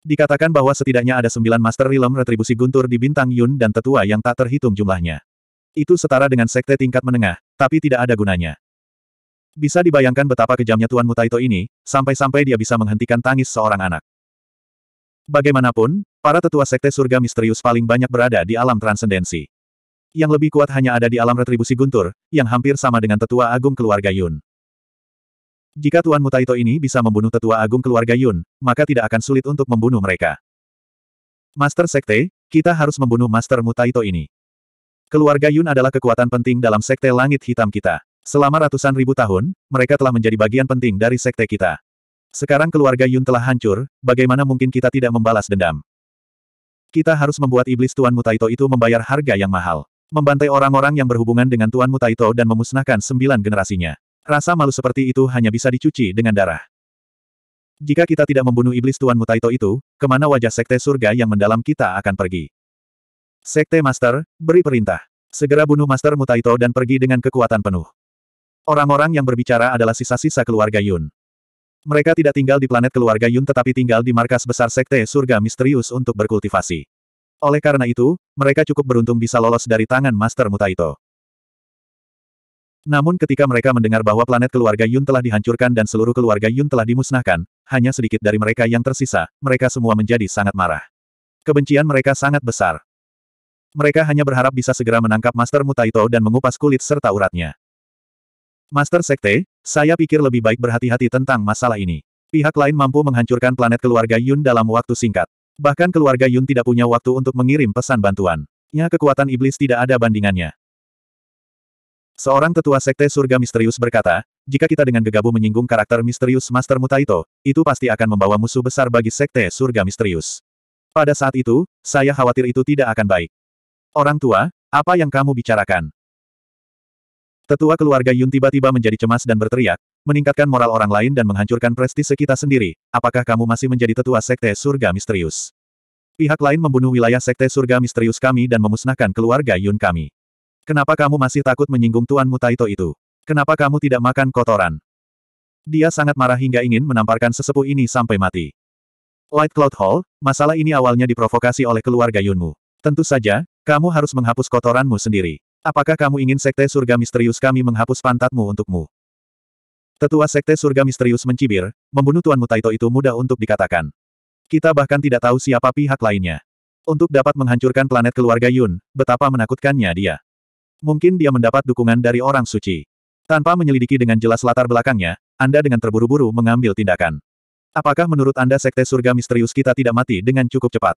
Dikatakan bahwa setidaknya ada sembilan Master Realm retribusi guntur di bintang Yun dan tetua yang tak terhitung jumlahnya. Itu setara dengan sekte tingkat menengah, tapi tidak ada gunanya. Bisa dibayangkan betapa kejamnya Tuan Mutaito ini, sampai-sampai dia bisa menghentikan tangis seorang anak. Bagaimanapun, para tetua sekte surga misterius paling banyak berada di alam transendensi. Yang lebih kuat hanya ada di alam retribusi guntur, yang hampir sama dengan tetua agung keluarga Yun. Jika Tuan Mutaito ini bisa membunuh tetua agung keluarga Yun, maka tidak akan sulit untuk membunuh mereka. Master Sekte, kita harus membunuh Master Mutaito ini. Keluarga Yun adalah kekuatan penting dalam Sekte Langit Hitam kita. Selama ratusan ribu tahun, mereka telah menjadi bagian penting dari Sekte kita. Sekarang keluarga Yun telah hancur, bagaimana mungkin kita tidak membalas dendam? Kita harus membuat iblis Tuan Mutaito itu membayar harga yang mahal. Membantai orang-orang yang berhubungan dengan Tuan Mutaito dan memusnahkan sembilan generasinya. Rasa malu seperti itu hanya bisa dicuci dengan darah. Jika kita tidak membunuh iblis Tuan Mutaito itu, kemana wajah Sekte Surga yang mendalam kita akan pergi? Sekte Master, beri perintah. Segera bunuh Master Mutaito dan pergi dengan kekuatan penuh. Orang-orang yang berbicara adalah sisa-sisa keluarga Yun. Mereka tidak tinggal di planet keluarga Yun tetapi tinggal di markas besar Sekte Surga Misterius untuk berkultivasi. Oleh karena itu, mereka cukup beruntung bisa lolos dari tangan Master Mutaito. Namun ketika mereka mendengar bahwa planet keluarga Yun telah dihancurkan dan seluruh keluarga Yun telah dimusnahkan, hanya sedikit dari mereka yang tersisa, mereka semua menjadi sangat marah. Kebencian mereka sangat besar. Mereka hanya berharap bisa segera menangkap Master Mutaito dan mengupas kulit serta uratnya. Master Sekte, saya pikir lebih baik berhati-hati tentang masalah ini. Pihak lain mampu menghancurkan planet keluarga Yun dalam waktu singkat. Bahkan keluarga Yun tidak punya waktu untuk mengirim pesan bantuan. Ya kekuatan iblis tidak ada bandingannya. Seorang tetua sekte surga misterius berkata, jika kita dengan gegabah menyinggung karakter misterius Master Mutaito, itu pasti akan membawa musuh besar bagi sekte surga misterius. Pada saat itu, saya khawatir itu tidak akan baik. Orang tua, apa yang kamu bicarakan? Tetua keluarga Yun tiba-tiba menjadi cemas dan berteriak, meningkatkan moral orang lain dan menghancurkan prestise kita sendiri, apakah kamu masih menjadi tetua sekte surga misterius? Pihak lain membunuh wilayah sekte surga misterius kami dan memusnahkan keluarga Yun kami. Kenapa kamu masih takut menyinggung Tuan Mutaito itu? Kenapa kamu tidak makan kotoran? Dia sangat marah hingga ingin menamparkan sesepuh ini sampai mati. Light Cloud Hall, masalah ini awalnya diprovokasi oleh keluarga Yunmu. Tentu saja, kamu harus menghapus kotoranmu sendiri. Apakah kamu ingin sekte surga misterius kami menghapus pantatmu untukmu? Tetua sekte surga misterius mencibir, membunuh Tuan Mutaito itu mudah untuk dikatakan. Kita bahkan tidak tahu siapa pihak lainnya. Untuk dapat menghancurkan planet keluarga Yun, betapa menakutkannya dia. Mungkin dia mendapat dukungan dari orang suci. Tanpa menyelidiki dengan jelas latar belakangnya, Anda dengan terburu-buru mengambil tindakan. Apakah menurut Anda sekte surga misterius kita tidak mati dengan cukup cepat?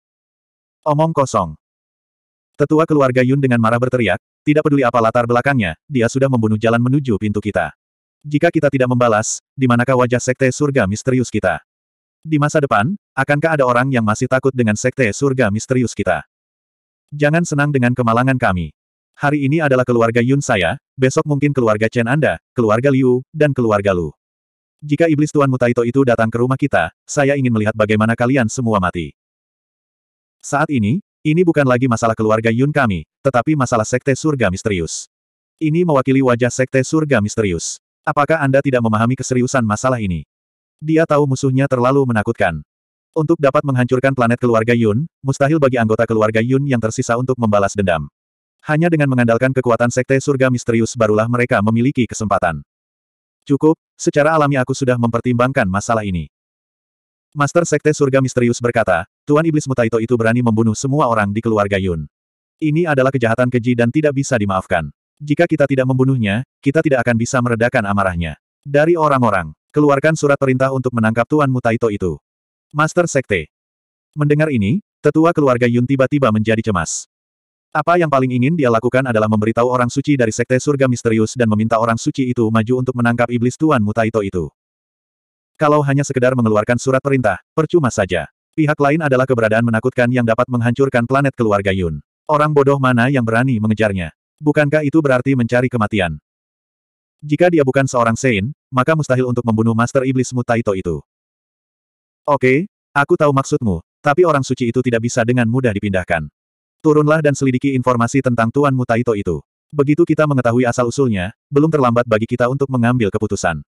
Omong kosong. Tetua keluarga Yun dengan marah berteriak, tidak peduli apa latar belakangnya, dia sudah membunuh jalan menuju pintu kita. Jika kita tidak membalas, di manakah wajah sekte surga misterius kita? Di masa depan, akankah ada orang yang masih takut dengan sekte surga misterius kita? Jangan senang dengan kemalangan kami. Hari ini adalah keluarga Yun saya, besok mungkin keluarga Chen Anda, keluarga Liu, dan keluarga Lu. Jika iblis Tuan Mutaito itu datang ke rumah kita, saya ingin melihat bagaimana kalian semua mati. Saat ini, ini bukan lagi masalah keluarga Yun kami, tetapi masalah Sekte Surga Misterius. Ini mewakili wajah Sekte Surga Misterius. Apakah Anda tidak memahami keseriusan masalah ini? Dia tahu musuhnya terlalu menakutkan. Untuk dapat menghancurkan planet keluarga Yun, mustahil bagi anggota keluarga Yun yang tersisa untuk membalas dendam. Hanya dengan mengandalkan kekuatan sekte surga misterius barulah mereka memiliki kesempatan. Cukup, secara alami aku sudah mempertimbangkan masalah ini. Master Sekte Surga Misterius berkata, Tuan Iblis Mutaito itu berani membunuh semua orang di keluarga Yun. Ini adalah kejahatan keji dan tidak bisa dimaafkan. Jika kita tidak membunuhnya, kita tidak akan bisa meredakan amarahnya. Dari orang-orang, keluarkan surat perintah untuk menangkap Tuan Mutaito itu. Master Sekte. Mendengar ini, tetua keluarga Yun tiba-tiba menjadi cemas. Apa yang paling ingin dia lakukan adalah memberitahu orang suci dari sekte surga misterius dan meminta orang suci itu maju untuk menangkap iblis Tuan Mutaito itu. Kalau hanya sekedar mengeluarkan surat perintah, percuma saja. Pihak lain adalah keberadaan menakutkan yang dapat menghancurkan planet keluarga Yun. Orang bodoh mana yang berani mengejarnya? Bukankah itu berarti mencari kematian? Jika dia bukan seorang Sein, maka mustahil untuk membunuh Master Iblis Mutaito itu. Oke, aku tahu maksudmu, tapi orang suci itu tidak bisa dengan mudah dipindahkan. Turunlah dan selidiki informasi tentang Tuan Mutaito itu. Begitu kita mengetahui asal-usulnya, belum terlambat bagi kita untuk mengambil keputusan.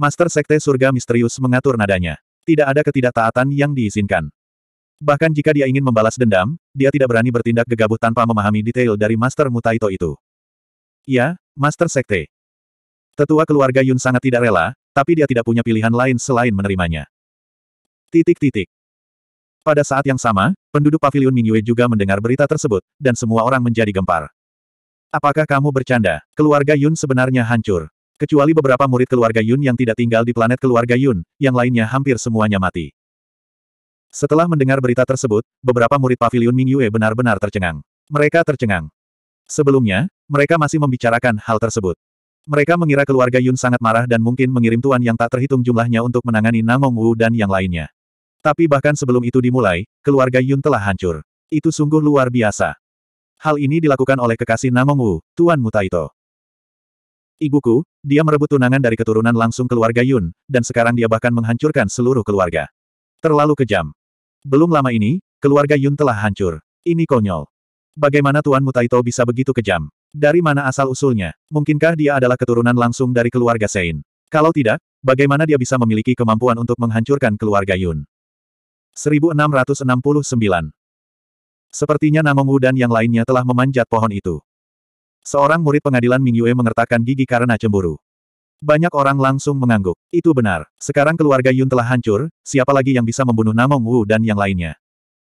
Master Sekte Surga Misterius mengatur nadanya. Tidak ada ketidaktaatan yang diizinkan. Bahkan jika dia ingin membalas dendam, dia tidak berani bertindak gegabah tanpa memahami detail dari Master Mutaito itu. Ya, Master Sekte. Tetua keluarga Yun sangat tidak rela, tapi dia tidak punya pilihan lain selain menerimanya. Titik-titik. Pada saat yang sama, penduduk pavilion Mingyue juga mendengar berita tersebut, dan semua orang menjadi gempar. Apakah kamu bercanda? Keluarga Yun sebenarnya hancur. Kecuali beberapa murid keluarga Yun yang tidak tinggal di planet keluarga Yun, yang lainnya hampir semuanya mati. Setelah mendengar berita tersebut, beberapa murid pavilion Mingyue benar-benar tercengang. Mereka tercengang. Sebelumnya, mereka masih membicarakan hal tersebut. Mereka mengira keluarga Yun sangat marah dan mungkin mengirim tuan yang tak terhitung jumlahnya untuk menangani Namong Wu dan yang lainnya. Tapi bahkan sebelum itu dimulai, keluarga Yun telah hancur. Itu sungguh luar biasa. Hal ini dilakukan oleh kekasih Namong Wu, Tuan Mutaito. Ibuku, dia merebut tunangan dari keturunan langsung keluarga Yun, dan sekarang dia bahkan menghancurkan seluruh keluarga. Terlalu kejam. Belum lama ini, keluarga Yun telah hancur. Ini konyol. Bagaimana Tuan Mutaito bisa begitu kejam? Dari mana asal-usulnya? Mungkinkah dia adalah keturunan langsung dari keluarga Sein? Kalau tidak, bagaimana dia bisa memiliki kemampuan untuk menghancurkan keluarga Yun? 1669. Sepertinya Namong Wu dan yang lainnya telah memanjat pohon itu. Seorang murid pengadilan Ming Yue mengertakkan gigi karena cemburu. Banyak orang langsung mengangguk. Itu benar. Sekarang keluarga Yun telah hancur, siapa lagi yang bisa membunuh Namong Wu dan yang lainnya.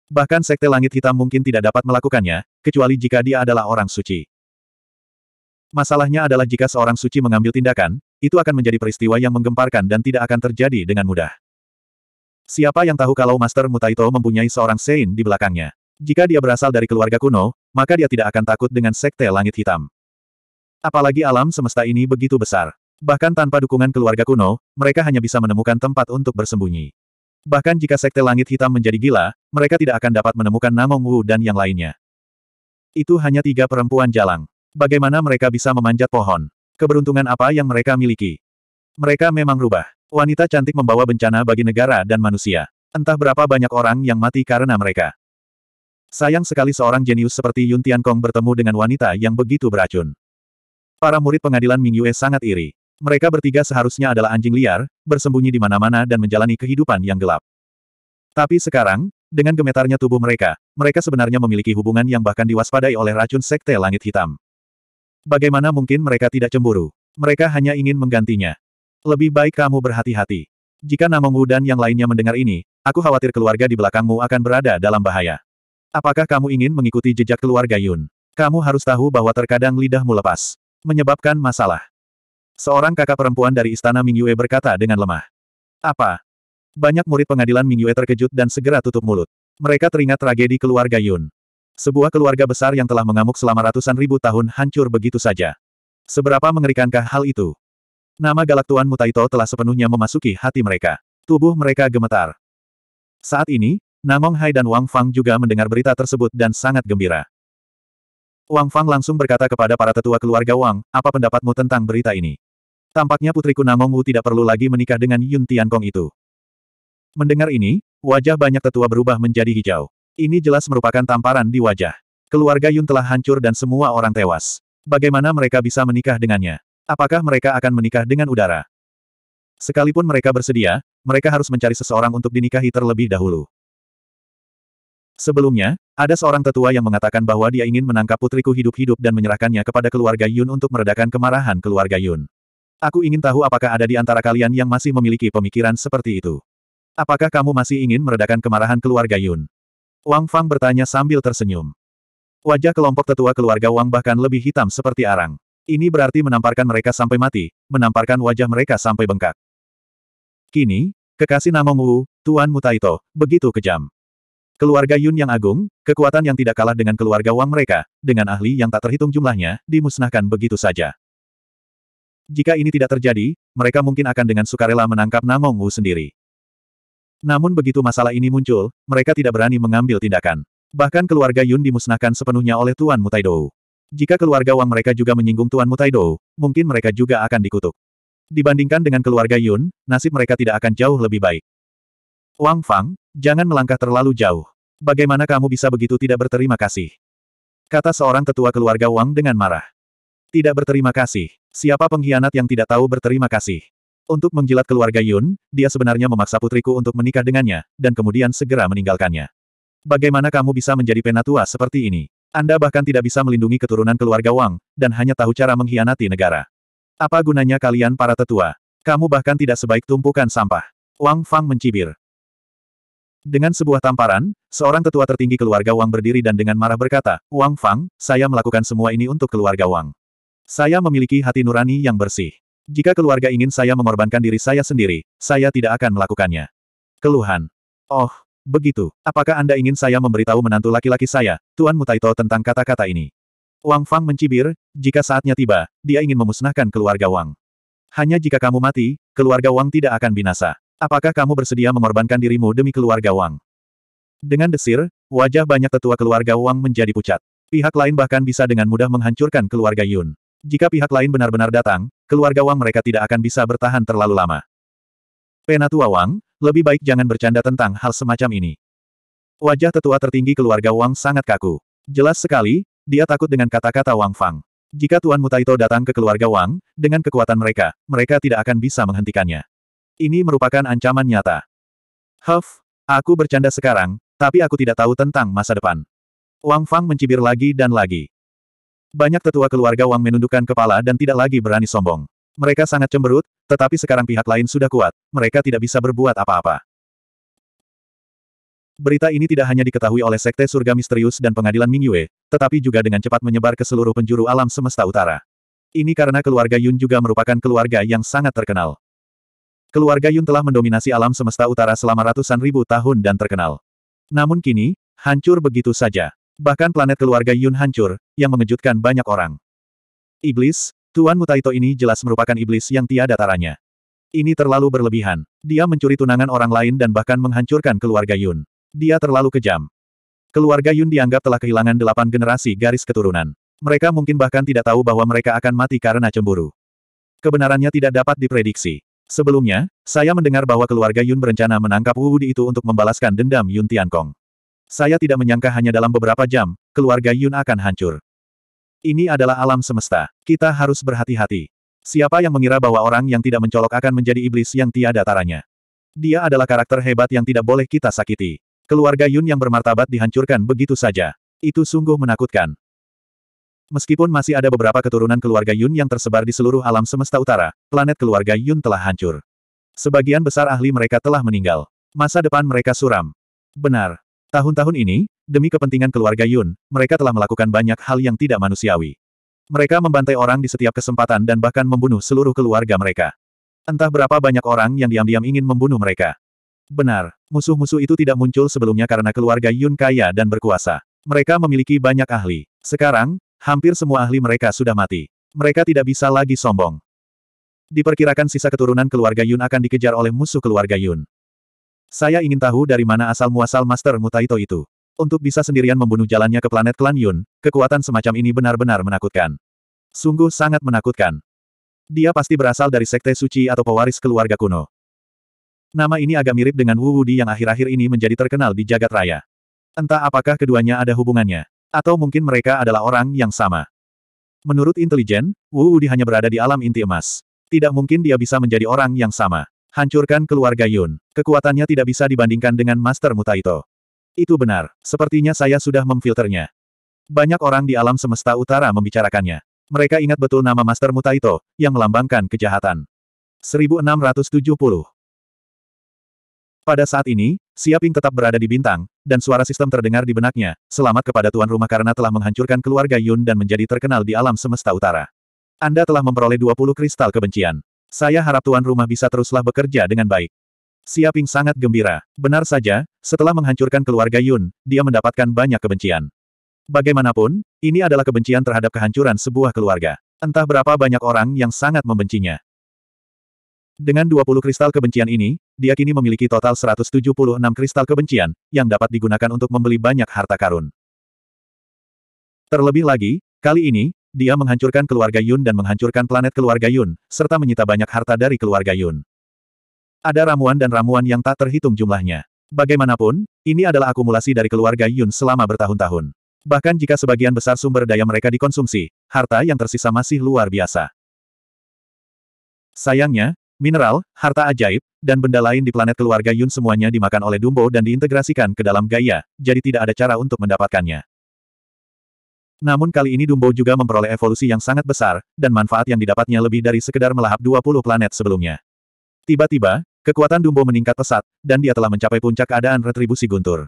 Bahkan Sekte Langit Hitam mungkin tidak dapat melakukannya, kecuali jika dia adalah orang suci. Masalahnya adalah jika seorang suci mengambil tindakan, itu akan menjadi peristiwa yang menggemparkan dan tidak akan terjadi dengan mudah. Siapa yang tahu kalau Master Mutaito mempunyai seorang Sein di belakangnya? Jika dia berasal dari keluarga kuno, maka dia tidak akan takut dengan Sekte Langit Hitam. Apalagi alam semesta ini begitu besar. Bahkan tanpa dukungan keluarga kuno, mereka hanya bisa menemukan tempat untuk bersembunyi. Bahkan jika Sekte Langit Hitam menjadi gila, mereka tidak akan dapat menemukan Namong Wu dan yang lainnya. Itu hanya tiga perempuan jalang. Bagaimana mereka bisa memanjat pohon? Keberuntungan apa yang mereka miliki? Mereka memang rubah. Wanita cantik membawa bencana bagi negara dan manusia. Entah berapa banyak orang yang mati karena mereka. Sayang sekali seorang jenius seperti Yun Tiankong bertemu dengan wanita yang begitu beracun. Para murid pengadilan Ming Yue sangat iri. Mereka bertiga seharusnya adalah anjing liar, bersembunyi di mana-mana dan menjalani kehidupan yang gelap. Tapi sekarang, dengan gemetarnya tubuh mereka, mereka sebenarnya memiliki hubungan yang bahkan diwaspadai oleh racun sekte langit hitam. Bagaimana mungkin mereka tidak cemburu? Mereka hanya ingin menggantinya. Lebih baik kamu berhati-hati. Jika Wu dan yang lainnya mendengar ini, aku khawatir keluarga di belakangmu akan berada dalam bahaya. Apakah kamu ingin mengikuti jejak keluarga Yun? Kamu harus tahu bahwa terkadang lidahmu lepas. Menyebabkan masalah. Seorang kakak perempuan dari istana Ming Yue berkata dengan lemah. Apa? Banyak murid pengadilan Ming Yue terkejut dan segera tutup mulut. Mereka teringat tragedi keluarga Yun. Sebuah keluarga besar yang telah mengamuk selama ratusan ribu tahun hancur begitu saja. Seberapa mengerikankah hal itu? Nama Galaktuan Mutaito telah sepenuhnya memasuki hati mereka. Tubuh mereka gemetar. Saat ini, Namong Hai dan Wang Fang juga mendengar berita tersebut dan sangat gembira. Wang Fang langsung berkata kepada para tetua keluarga Wang, apa pendapatmu tentang berita ini? Tampaknya putriku Namong Wu tidak perlu lagi menikah dengan Yun Tiankong itu. Mendengar ini, wajah banyak tetua berubah menjadi hijau. Ini jelas merupakan tamparan di wajah. Keluarga Yun telah hancur dan semua orang tewas. Bagaimana mereka bisa menikah dengannya? Apakah mereka akan menikah dengan udara? Sekalipun mereka bersedia, mereka harus mencari seseorang untuk dinikahi terlebih dahulu. Sebelumnya, ada seorang tetua yang mengatakan bahwa dia ingin menangkap putriku hidup-hidup dan menyerahkannya kepada keluarga Yun untuk meredakan kemarahan keluarga Yun. Aku ingin tahu apakah ada di antara kalian yang masih memiliki pemikiran seperti itu. Apakah kamu masih ingin meredakan kemarahan keluarga Yun? Wang Fang bertanya sambil tersenyum. Wajah kelompok tetua keluarga Wang bahkan lebih hitam seperti arang. Ini berarti menamparkan mereka sampai mati, menamparkan wajah mereka sampai bengkak. Kini, kekasih Namong Wu, Tuan Mutaito, begitu kejam. Keluarga Yun yang agung, kekuatan yang tidak kalah dengan keluarga Wang mereka, dengan ahli yang tak terhitung jumlahnya, dimusnahkan begitu saja. Jika ini tidak terjadi, mereka mungkin akan dengan sukarela menangkap Namong Wu sendiri. Namun begitu masalah ini muncul, mereka tidak berani mengambil tindakan. Bahkan keluarga Yun dimusnahkan sepenuhnya oleh Tuan Mutaidou. Jika keluarga Wang mereka juga menyinggung Tuan Mutaido, mungkin mereka juga akan dikutuk. Dibandingkan dengan keluarga Yun, nasib mereka tidak akan jauh lebih baik. Wang Fang, jangan melangkah terlalu jauh. Bagaimana kamu bisa begitu tidak berterima kasih? Kata seorang tetua keluarga Wang dengan marah. Tidak berterima kasih. Siapa pengkhianat yang tidak tahu berterima kasih? Untuk menjilat keluarga Yun, dia sebenarnya memaksa putriku untuk menikah dengannya, dan kemudian segera meninggalkannya. Bagaimana kamu bisa menjadi penatua seperti ini? Anda bahkan tidak bisa melindungi keturunan keluarga Wang, dan hanya tahu cara mengkhianati negara. Apa gunanya kalian para tetua? Kamu bahkan tidak sebaik tumpukan sampah. Wang Fang mencibir. Dengan sebuah tamparan, seorang tetua tertinggi keluarga Wang berdiri dan dengan marah berkata, Wang Fang, saya melakukan semua ini untuk keluarga Wang. Saya memiliki hati nurani yang bersih. Jika keluarga ingin saya mengorbankan diri saya sendiri, saya tidak akan melakukannya. Keluhan. Oh, Begitu, apakah Anda ingin saya memberitahu menantu laki-laki saya, Tuan Mutaito tentang kata-kata ini? Wang Fang mencibir, jika saatnya tiba, dia ingin memusnahkan keluarga Wang. Hanya jika kamu mati, keluarga Wang tidak akan binasa. Apakah kamu bersedia mengorbankan dirimu demi keluarga Wang? Dengan desir, wajah banyak tetua keluarga Wang menjadi pucat. Pihak lain bahkan bisa dengan mudah menghancurkan keluarga Yun. Jika pihak lain benar-benar datang, keluarga Wang mereka tidak akan bisa bertahan terlalu lama. Penatua Wang, lebih baik jangan bercanda tentang hal semacam ini. Wajah tetua tertinggi keluarga Wang sangat kaku. Jelas sekali, dia takut dengan kata-kata Wang Fang. Jika Tuan Mutaito datang ke keluarga Wang, dengan kekuatan mereka, mereka tidak akan bisa menghentikannya. Ini merupakan ancaman nyata. Huff, aku bercanda sekarang, tapi aku tidak tahu tentang masa depan. Wang Fang mencibir lagi dan lagi. Banyak tetua keluarga Wang menundukkan kepala dan tidak lagi berani sombong. Mereka sangat cemberut, tetapi sekarang pihak lain sudah kuat, mereka tidak bisa berbuat apa-apa. Berita ini tidak hanya diketahui oleh Sekte Surga Misterius dan Pengadilan Mingyue, tetapi juga dengan cepat menyebar ke seluruh penjuru alam semesta utara. Ini karena keluarga Yun juga merupakan keluarga yang sangat terkenal. Keluarga Yun telah mendominasi alam semesta utara selama ratusan ribu tahun dan terkenal. Namun kini, hancur begitu saja. Bahkan planet keluarga Yun hancur, yang mengejutkan banyak orang. Iblis, Tuan Mutaito ini jelas merupakan iblis yang tiada taranya. Ini terlalu berlebihan. Dia mencuri tunangan orang lain dan bahkan menghancurkan keluarga Yun. Dia terlalu kejam. Keluarga Yun dianggap telah kehilangan delapan generasi garis keturunan. Mereka mungkin bahkan tidak tahu bahwa mereka akan mati karena cemburu. Kebenarannya tidak dapat diprediksi. Sebelumnya, saya mendengar bahwa keluarga Yun berencana menangkap Wu Di itu untuk membalaskan dendam Yun Tiankong. Saya tidak menyangka hanya dalam beberapa jam, keluarga Yun akan hancur. Ini adalah alam semesta. Kita harus berhati-hati. Siapa yang mengira bahwa orang yang tidak mencolok akan menjadi iblis yang tiada taranya? Dia adalah karakter hebat yang tidak boleh kita sakiti. Keluarga Yun yang bermartabat dihancurkan begitu saja. Itu sungguh menakutkan. Meskipun masih ada beberapa keturunan keluarga Yun yang tersebar di seluruh alam semesta utara, planet keluarga Yun telah hancur. Sebagian besar ahli mereka telah meninggal. Masa depan mereka suram. Benar, Tahun-tahun ini, demi kepentingan keluarga Yun, mereka telah melakukan banyak hal yang tidak manusiawi. Mereka membantai orang di setiap kesempatan dan bahkan membunuh seluruh keluarga mereka. Entah berapa banyak orang yang diam-diam ingin membunuh mereka. Benar, musuh-musuh itu tidak muncul sebelumnya karena keluarga Yun kaya dan berkuasa. Mereka memiliki banyak ahli. Sekarang, hampir semua ahli mereka sudah mati. Mereka tidak bisa lagi sombong. Diperkirakan sisa keturunan keluarga Yun akan dikejar oleh musuh keluarga Yun. Saya ingin tahu dari mana asal-muasal Master Mutaito itu. Untuk bisa sendirian membunuh jalannya ke planet klan Yun, kekuatan semacam ini benar-benar menakutkan. Sungguh sangat menakutkan. Dia pasti berasal dari sekte suci atau pewaris keluarga kuno. Nama ini agak mirip dengan Wu Wudi yang akhir-akhir ini menjadi terkenal di jagat raya. Entah apakah keduanya ada hubungannya. Atau mungkin mereka adalah orang yang sama. Menurut intelijen, Wu Wudi hanya berada di alam inti emas. Tidak mungkin dia bisa menjadi orang yang sama. Hancurkan keluarga Yun. Kekuatannya tidak bisa dibandingkan dengan Master Mutaito. Itu benar. Sepertinya saya sudah memfilternya. Banyak orang di alam semesta utara membicarakannya. Mereka ingat betul nama Master Mutaito, yang melambangkan kejahatan. 1670 Pada saat ini, Siaping tetap berada di bintang, dan suara sistem terdengar di benaknya, selamat kepada tuan rumah karena telah menghancurkan keluarga Yun dan menjadi terkenal di alam semesta utara. Anda telah memperoleh 20 kristal kebencian. Saya harap tuan rumah bisa teruslah bekerja dengan baik. Siaping sangat gembira. Benar saja, setelah menghancurkan keluarga Yun, dia mendapatkan banyak kebencian. Bagaimanapun, ini adalah kebencian terhadap kehancuran sebuah keluarga. Entah berapa banyak orang yang sangat membencinya. Dengan 20 kristal kebencian ini, dia kini memiliki total 176 kristal kebencian, yang dapat digunakan untuk membeli banyak harta karun. Terlebih lagi, kali ini, dia menghancurkan keluarga Yun dan menghancurkan planet keluarga Yun, serta menyita banyak harta dari keluarga Yun. Ada ramuan dan ramuan yang tak terhitung jumlahnya. Bagaimanapun, ini adalah akumulasi dari keluarga Yun selama bertahun-tahun. Bahkan jika sebagian besar sumber daya mereka dikonsumsi, harta yang tersisa masih luar biasa. Sayangnya, mineral, harta ajaib, dan benda lain di planet keluarga Yun semuanya dimakan oleh Dumbo dan diintegrasikan ke dalam gaya, jadi tidak ada cara untuk mendapatkannya. Namun kali ini Dumbo juga memperoleh evolusi yang sangat besar, dan manfaat yang didapatnya lebih dari sekedar melahap 20 planet sebelumnya. Tiba-tiba, kekuatan Dumbo meningkat pesat, dan dia telah mencapai puncak keadaan retribusi guntur.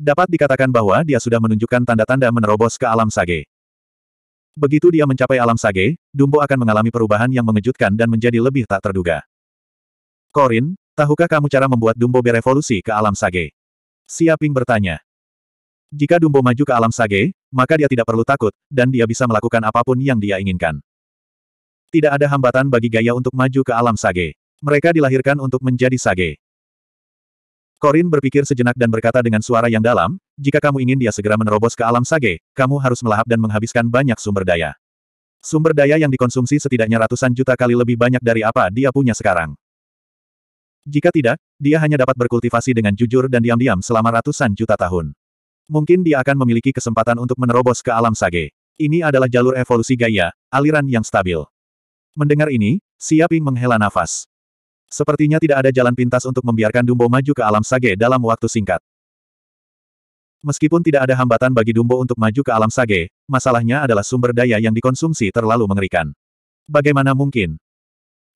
Dapat dikatakan bahwa dia sudah menunjukkan tanda-tanda menerobos ke alam sage. Begitu dia mencapai alam sage, Dumbo akan mengalami perubahan yang mengejutkan dan menjadi lebih tak terduga. Korin, tahukah kamu cara membuat Dumbo berevolusi ke alam sage? Siaping bertanya. Jika Dumbo maju ke alam sage, maka dia tidak perlu takut, dan dia bisa melakukan apapun yang dia inginkan. Tidak ada hambatan bagi Gaya untuk maju ke alam Sage. Mereka dilahirkan untuk menjadi Sage. Korin berpikir sejenak dan berkata dengan suara yang dalam, jika kamu ingin dia segera menerobos ke alam Sage, kamu harus melahap dan menghabiskan banyak sumber daya. Sumber daya yang dikonsumsi setidaknya ratusan juta kali lebih banyak dari apa dia punya sekarang. Jika tidak, dia hanya dapat berkultivasi dengan jujur dan diam-diam selama ratusan juta tahun. Mungkin dia akan memiliki kesempatan untuk menerobos ke alam sage. Ini adalah jalur evolusi gaya, aliran yang stabil. Mendengar ini, Siaping menghela nafas. Sepertinya tidak ada jalan pintas untuk membiarkan Dumbo maju ke alam sage dalam waktu singkat. Meskipun tidak ada hambatan bagi Dumbo untuk maju ke alam sage, masalahnya adalah sumber daya yang dikonsumsi terlalu mengerikan. Bagaimana mungkin?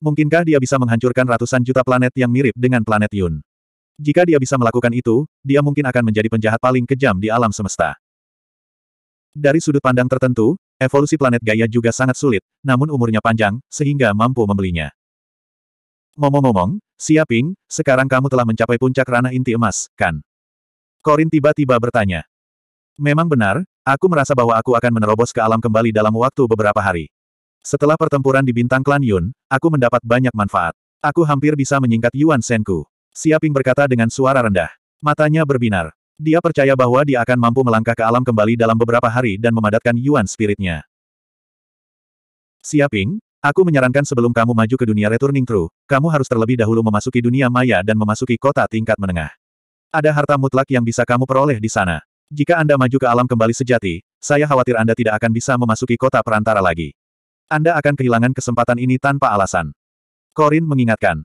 Mungkinkah dia bisa menghancurkan ratusan juta planet yang mirip dengan planet Yun? Jika dia bisa melakukan itu, dia mungkin akan menjadi penjahat paling kejam di alam semesta. Dari sudut pandang tertentu, evolusi planet Gaia juga sangat sulit, namun umurnya panjang, sehingga mampu membelinya. Ngomong-ngomong, Siaping, sekarang kamu telah mencapai puncak ranah inti emas, kan? Korin tiba-tiba bertanya. Memang benar, aku merasa bahwa aku akan menerobos ke alam kembali dalam waktu beberapa hari. Setelah pertempuran di bintang klan Yun, aku mendapat banyak manfaat. Aku hampir bisa menyingkat Yuan Senku. Siaping berkata dengan suara rendah. Matanya berbinar. Dia percaya bahwa dia akan mampu melangkah ke alam kembali dalam beberapa hari dan memadatkan Yuan spiritnya. Siaping, aku menyarankan sebelum kamu maju ke dunia returning true, kamu harus terlebih dahulu memasuki dunia maya dan memasuki kota tingkat menengah. Ada harta mutlak yang bisa kamu peroleh di sana. Jika Anda maju ke alam kembali sejati, saya khawatir Anda tidak akan bisa memasuki kota perantara lagi. Anda akan kehilangan kesempatan ini tanpa alasan. Korin mengingatkan.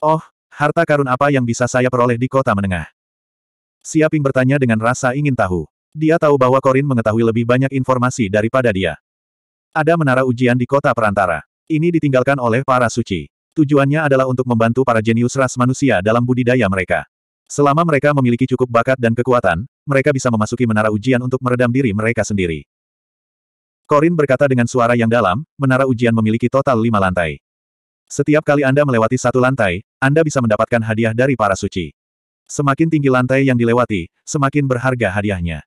Oh, Harta karun apa yang bisa saya peroleh di kota menengah? Siaping bertanya dengan rasa ingin tahu. Dia tahu bahwa Korin mengetahui lebih banyak informasi daripada dia. Ada menara ujian di kota perantara. Ini ditinggalkan oleh para suci. Tujuannya adalah untuk membantu para jenius ras manusia dalam budidaya mereka. Selama mereka memiliki cukup bakat dan kekuatan, mereka bisa memasuki menara ujian untuk meredam diri mereka sendiri. Korin berkata dengan suara yang dalam, menara ujian memiliki total lima lantai. Setiap kali Anda melewati satu lantai, anda bisa mendapatkan hadiah dari para suci. Semakin tinggi lantai yang dilewati, semakin berharga hadiahnya.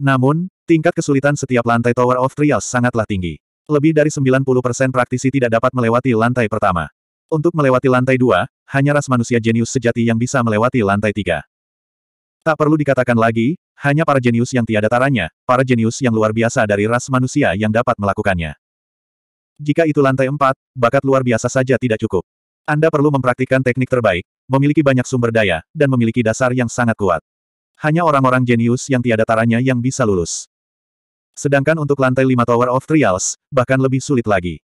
Namun, tingkat kesulitan setiap lantai Tower of Trials sangatlah tinggi. Lebih dari 90% praktisi tidak dapat melewati lantai pertama. Untuk melewati lantai dua, hanya ras manusia jenius sejati yang bisa melewati lantai tiga. Tak perlu dikatakan lagi, hanya para jenius yang tiada taranya, para jenius yang luar biasa dari ras manusia yang dapat melakukannya. Jika itu lantai empat, bakat luar biasa saja tidak cukup. Anda perlu mempraktikkan teknik terbaik, memiliki banyak sumber daya, dan memiliki dasar yang sangat kuat. Hanya orang-orang jenius yang tiada taranya yang bisa lulus. Sedangkan untuk lantai 5 Tower of Trials, bahkan lebih sulit lagi.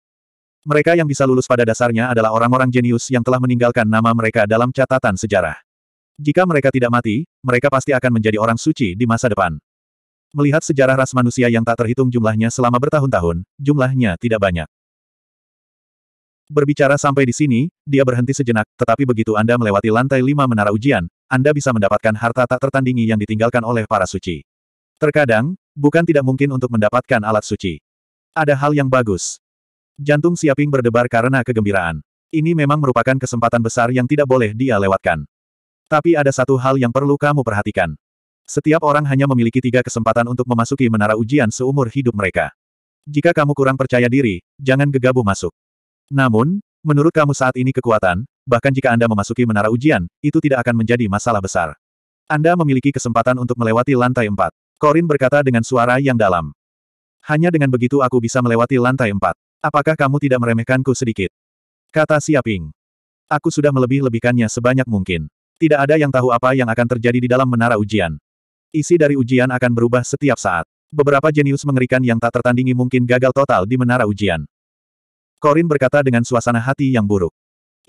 Mereka yang bisa lulus pada dasarnya adalah orang-orang jenius yang telah meninggalkan nama mereka dalam catatan sejarah. Jika mereka tidak mati, mereka pasti akan menjadi orang suci di masa depan. Melihat sejarah ras manusia yang tak terhitung jumlahnya selama bertahun-tahun, jumlahnya tidak banyak. Berbicara sampai di sini, dia berhenti sejenak, tetapi begitu Anda melewati lantai lima menara ujian, Anda bisa mendapatkan harta tak tertandingi yang ditinggalkan oleh para suci. Terkadang, bukan tidak mungkin untuk mendapatkan alat suci. Ada hal yang bagus. Jantung Siaping berdebar karena kegembiraan. Ini memang merupakan kesempatan besar yang tidak boleh dia lewatkan. Tapi ada satu hal yang perlu kamu perhatikan. Setiap orang hanya memiliki tiga kesempatan untuk memasuki menara ujian seumur hidup mereka. Jika kamu kurang percaya diri, jangan gegabah masuk. Namun, menurut kamu saat ini kekuatan, bahkan jika Anda memasuki menara ujian, itu tidak akan menjadi masalah besar. Anda memiliki kesempatan untuk melewati lantai empat. Korin berkata dengan suara yang dalam. Hanya dengan begitu aku bisa melewati lantai empat. Apakah kamu tidak meremehkanku sedikit? Kata Siaping. Aku sudah melebih-lebihkannya sebanyak mungkin. Tidak ada yang tahu apa yang akan terjadi di dalam menara ujian. Isi dari ujian akan berubah setiap saat. Beberapa jenius mengerikan yang tak tertandingi mungkin gagal total di menara ujian. Korin berkata dengan suasana hati yang buruk.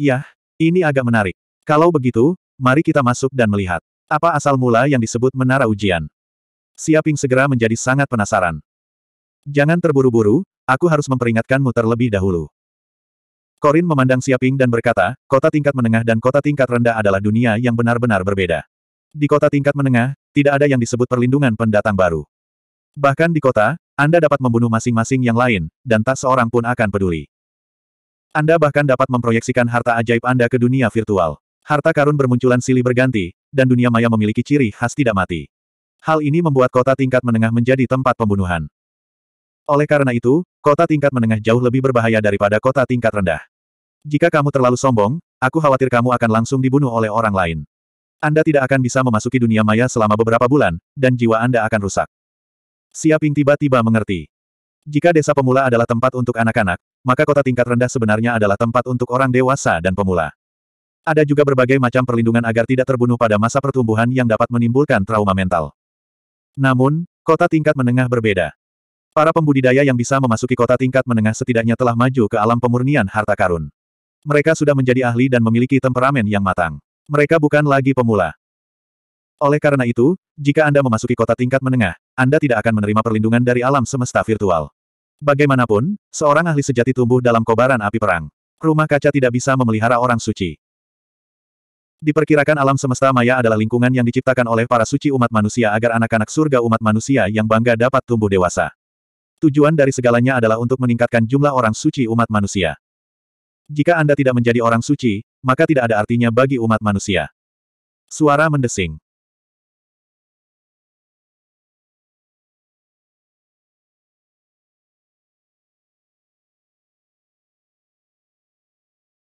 Yah, ini agak menarik. Kalau begitu, mari kita masuk dan melihat. Apa asal mula yang disebut menara ujian? Siaping segera menjadi sangat penasaran. Jangan terburu-buru, aku harus memperingatkanmu terlebih dahulu. Korin memandang Siaping dan berkata, kota tingkat menengah dan kota tingkat rendah adalah dunia yang benar-benar berbeda. Di kota tingkat menengah, tidak ada yang disebut perlindungan pendatang baru. Bahkan di kota, Anda dapat membunuh masing-masing yang lain, dan tak seorang pun akan peduli. Anda bahkan dapat memproyeksikan harta ajaib Anda ke dunia virtual. Harta karun bermunculan silih berganti, dan dunia maya memiliki ciri khas tidak mati. Hal ini membuat kota tingkat menengah menjadi tempat pembunuhan. Oleh karena itu, kota tingkat menengah jauh lebih berbahaya daripada kota tingkat rendah. Jika kamu terlalu sombong, aku khawatir kamu akan langsung dibunuh oleh orang lain. Anda tidak akan bisa memasuki dunia maya selama beberapa bulan, dan jiwa Anda akan rusak. Siaping tiba-tiba mengerti. Jika desa pemula adalah tempat untuk anak-anak, maka kota tingkat rendah sebenarnya adalah tempat untuk orang dewasa dan pemula. Ada juga berbagai macam perlindungan agar tidak terbunuh pada masa pertumbuhan yang dapat menimbulkan trauma mental. Namun, kota tingkat menengah berbeda. Para pembudidaya yang bisa memasuki kota tingkat menengah setidaknya telah maju ke alam pemurnian harta karun. Mereka sudah menjadi ahli dan memiliki temperamen yang matang. Mereka bukan lagi pemula. Oleh karena itu, jika Anda memasuki kota tingkat menengah, Anda tidak akan menerima perlindungan dari alam semesta virtual. Bagaimanapun, seorang ahli sejati tumbuh dalam kobaran api perang. Rumah kaca tidak bisa memelihara orang suci. Diperkirakan alam semesta maya adalah lingkungan yang diciptakan oleh para suci umat manusia agar anak-anak surga umat manusia yang bangga dapat tumbuh dewasa. Tujuan dari segalanya adalah untuk meningkatkan jumlah orang suci umat manusia. Jika Anda tidak menjadi orang suci, maka tidak ada artinya bagi umat manusia. Suara mendesing.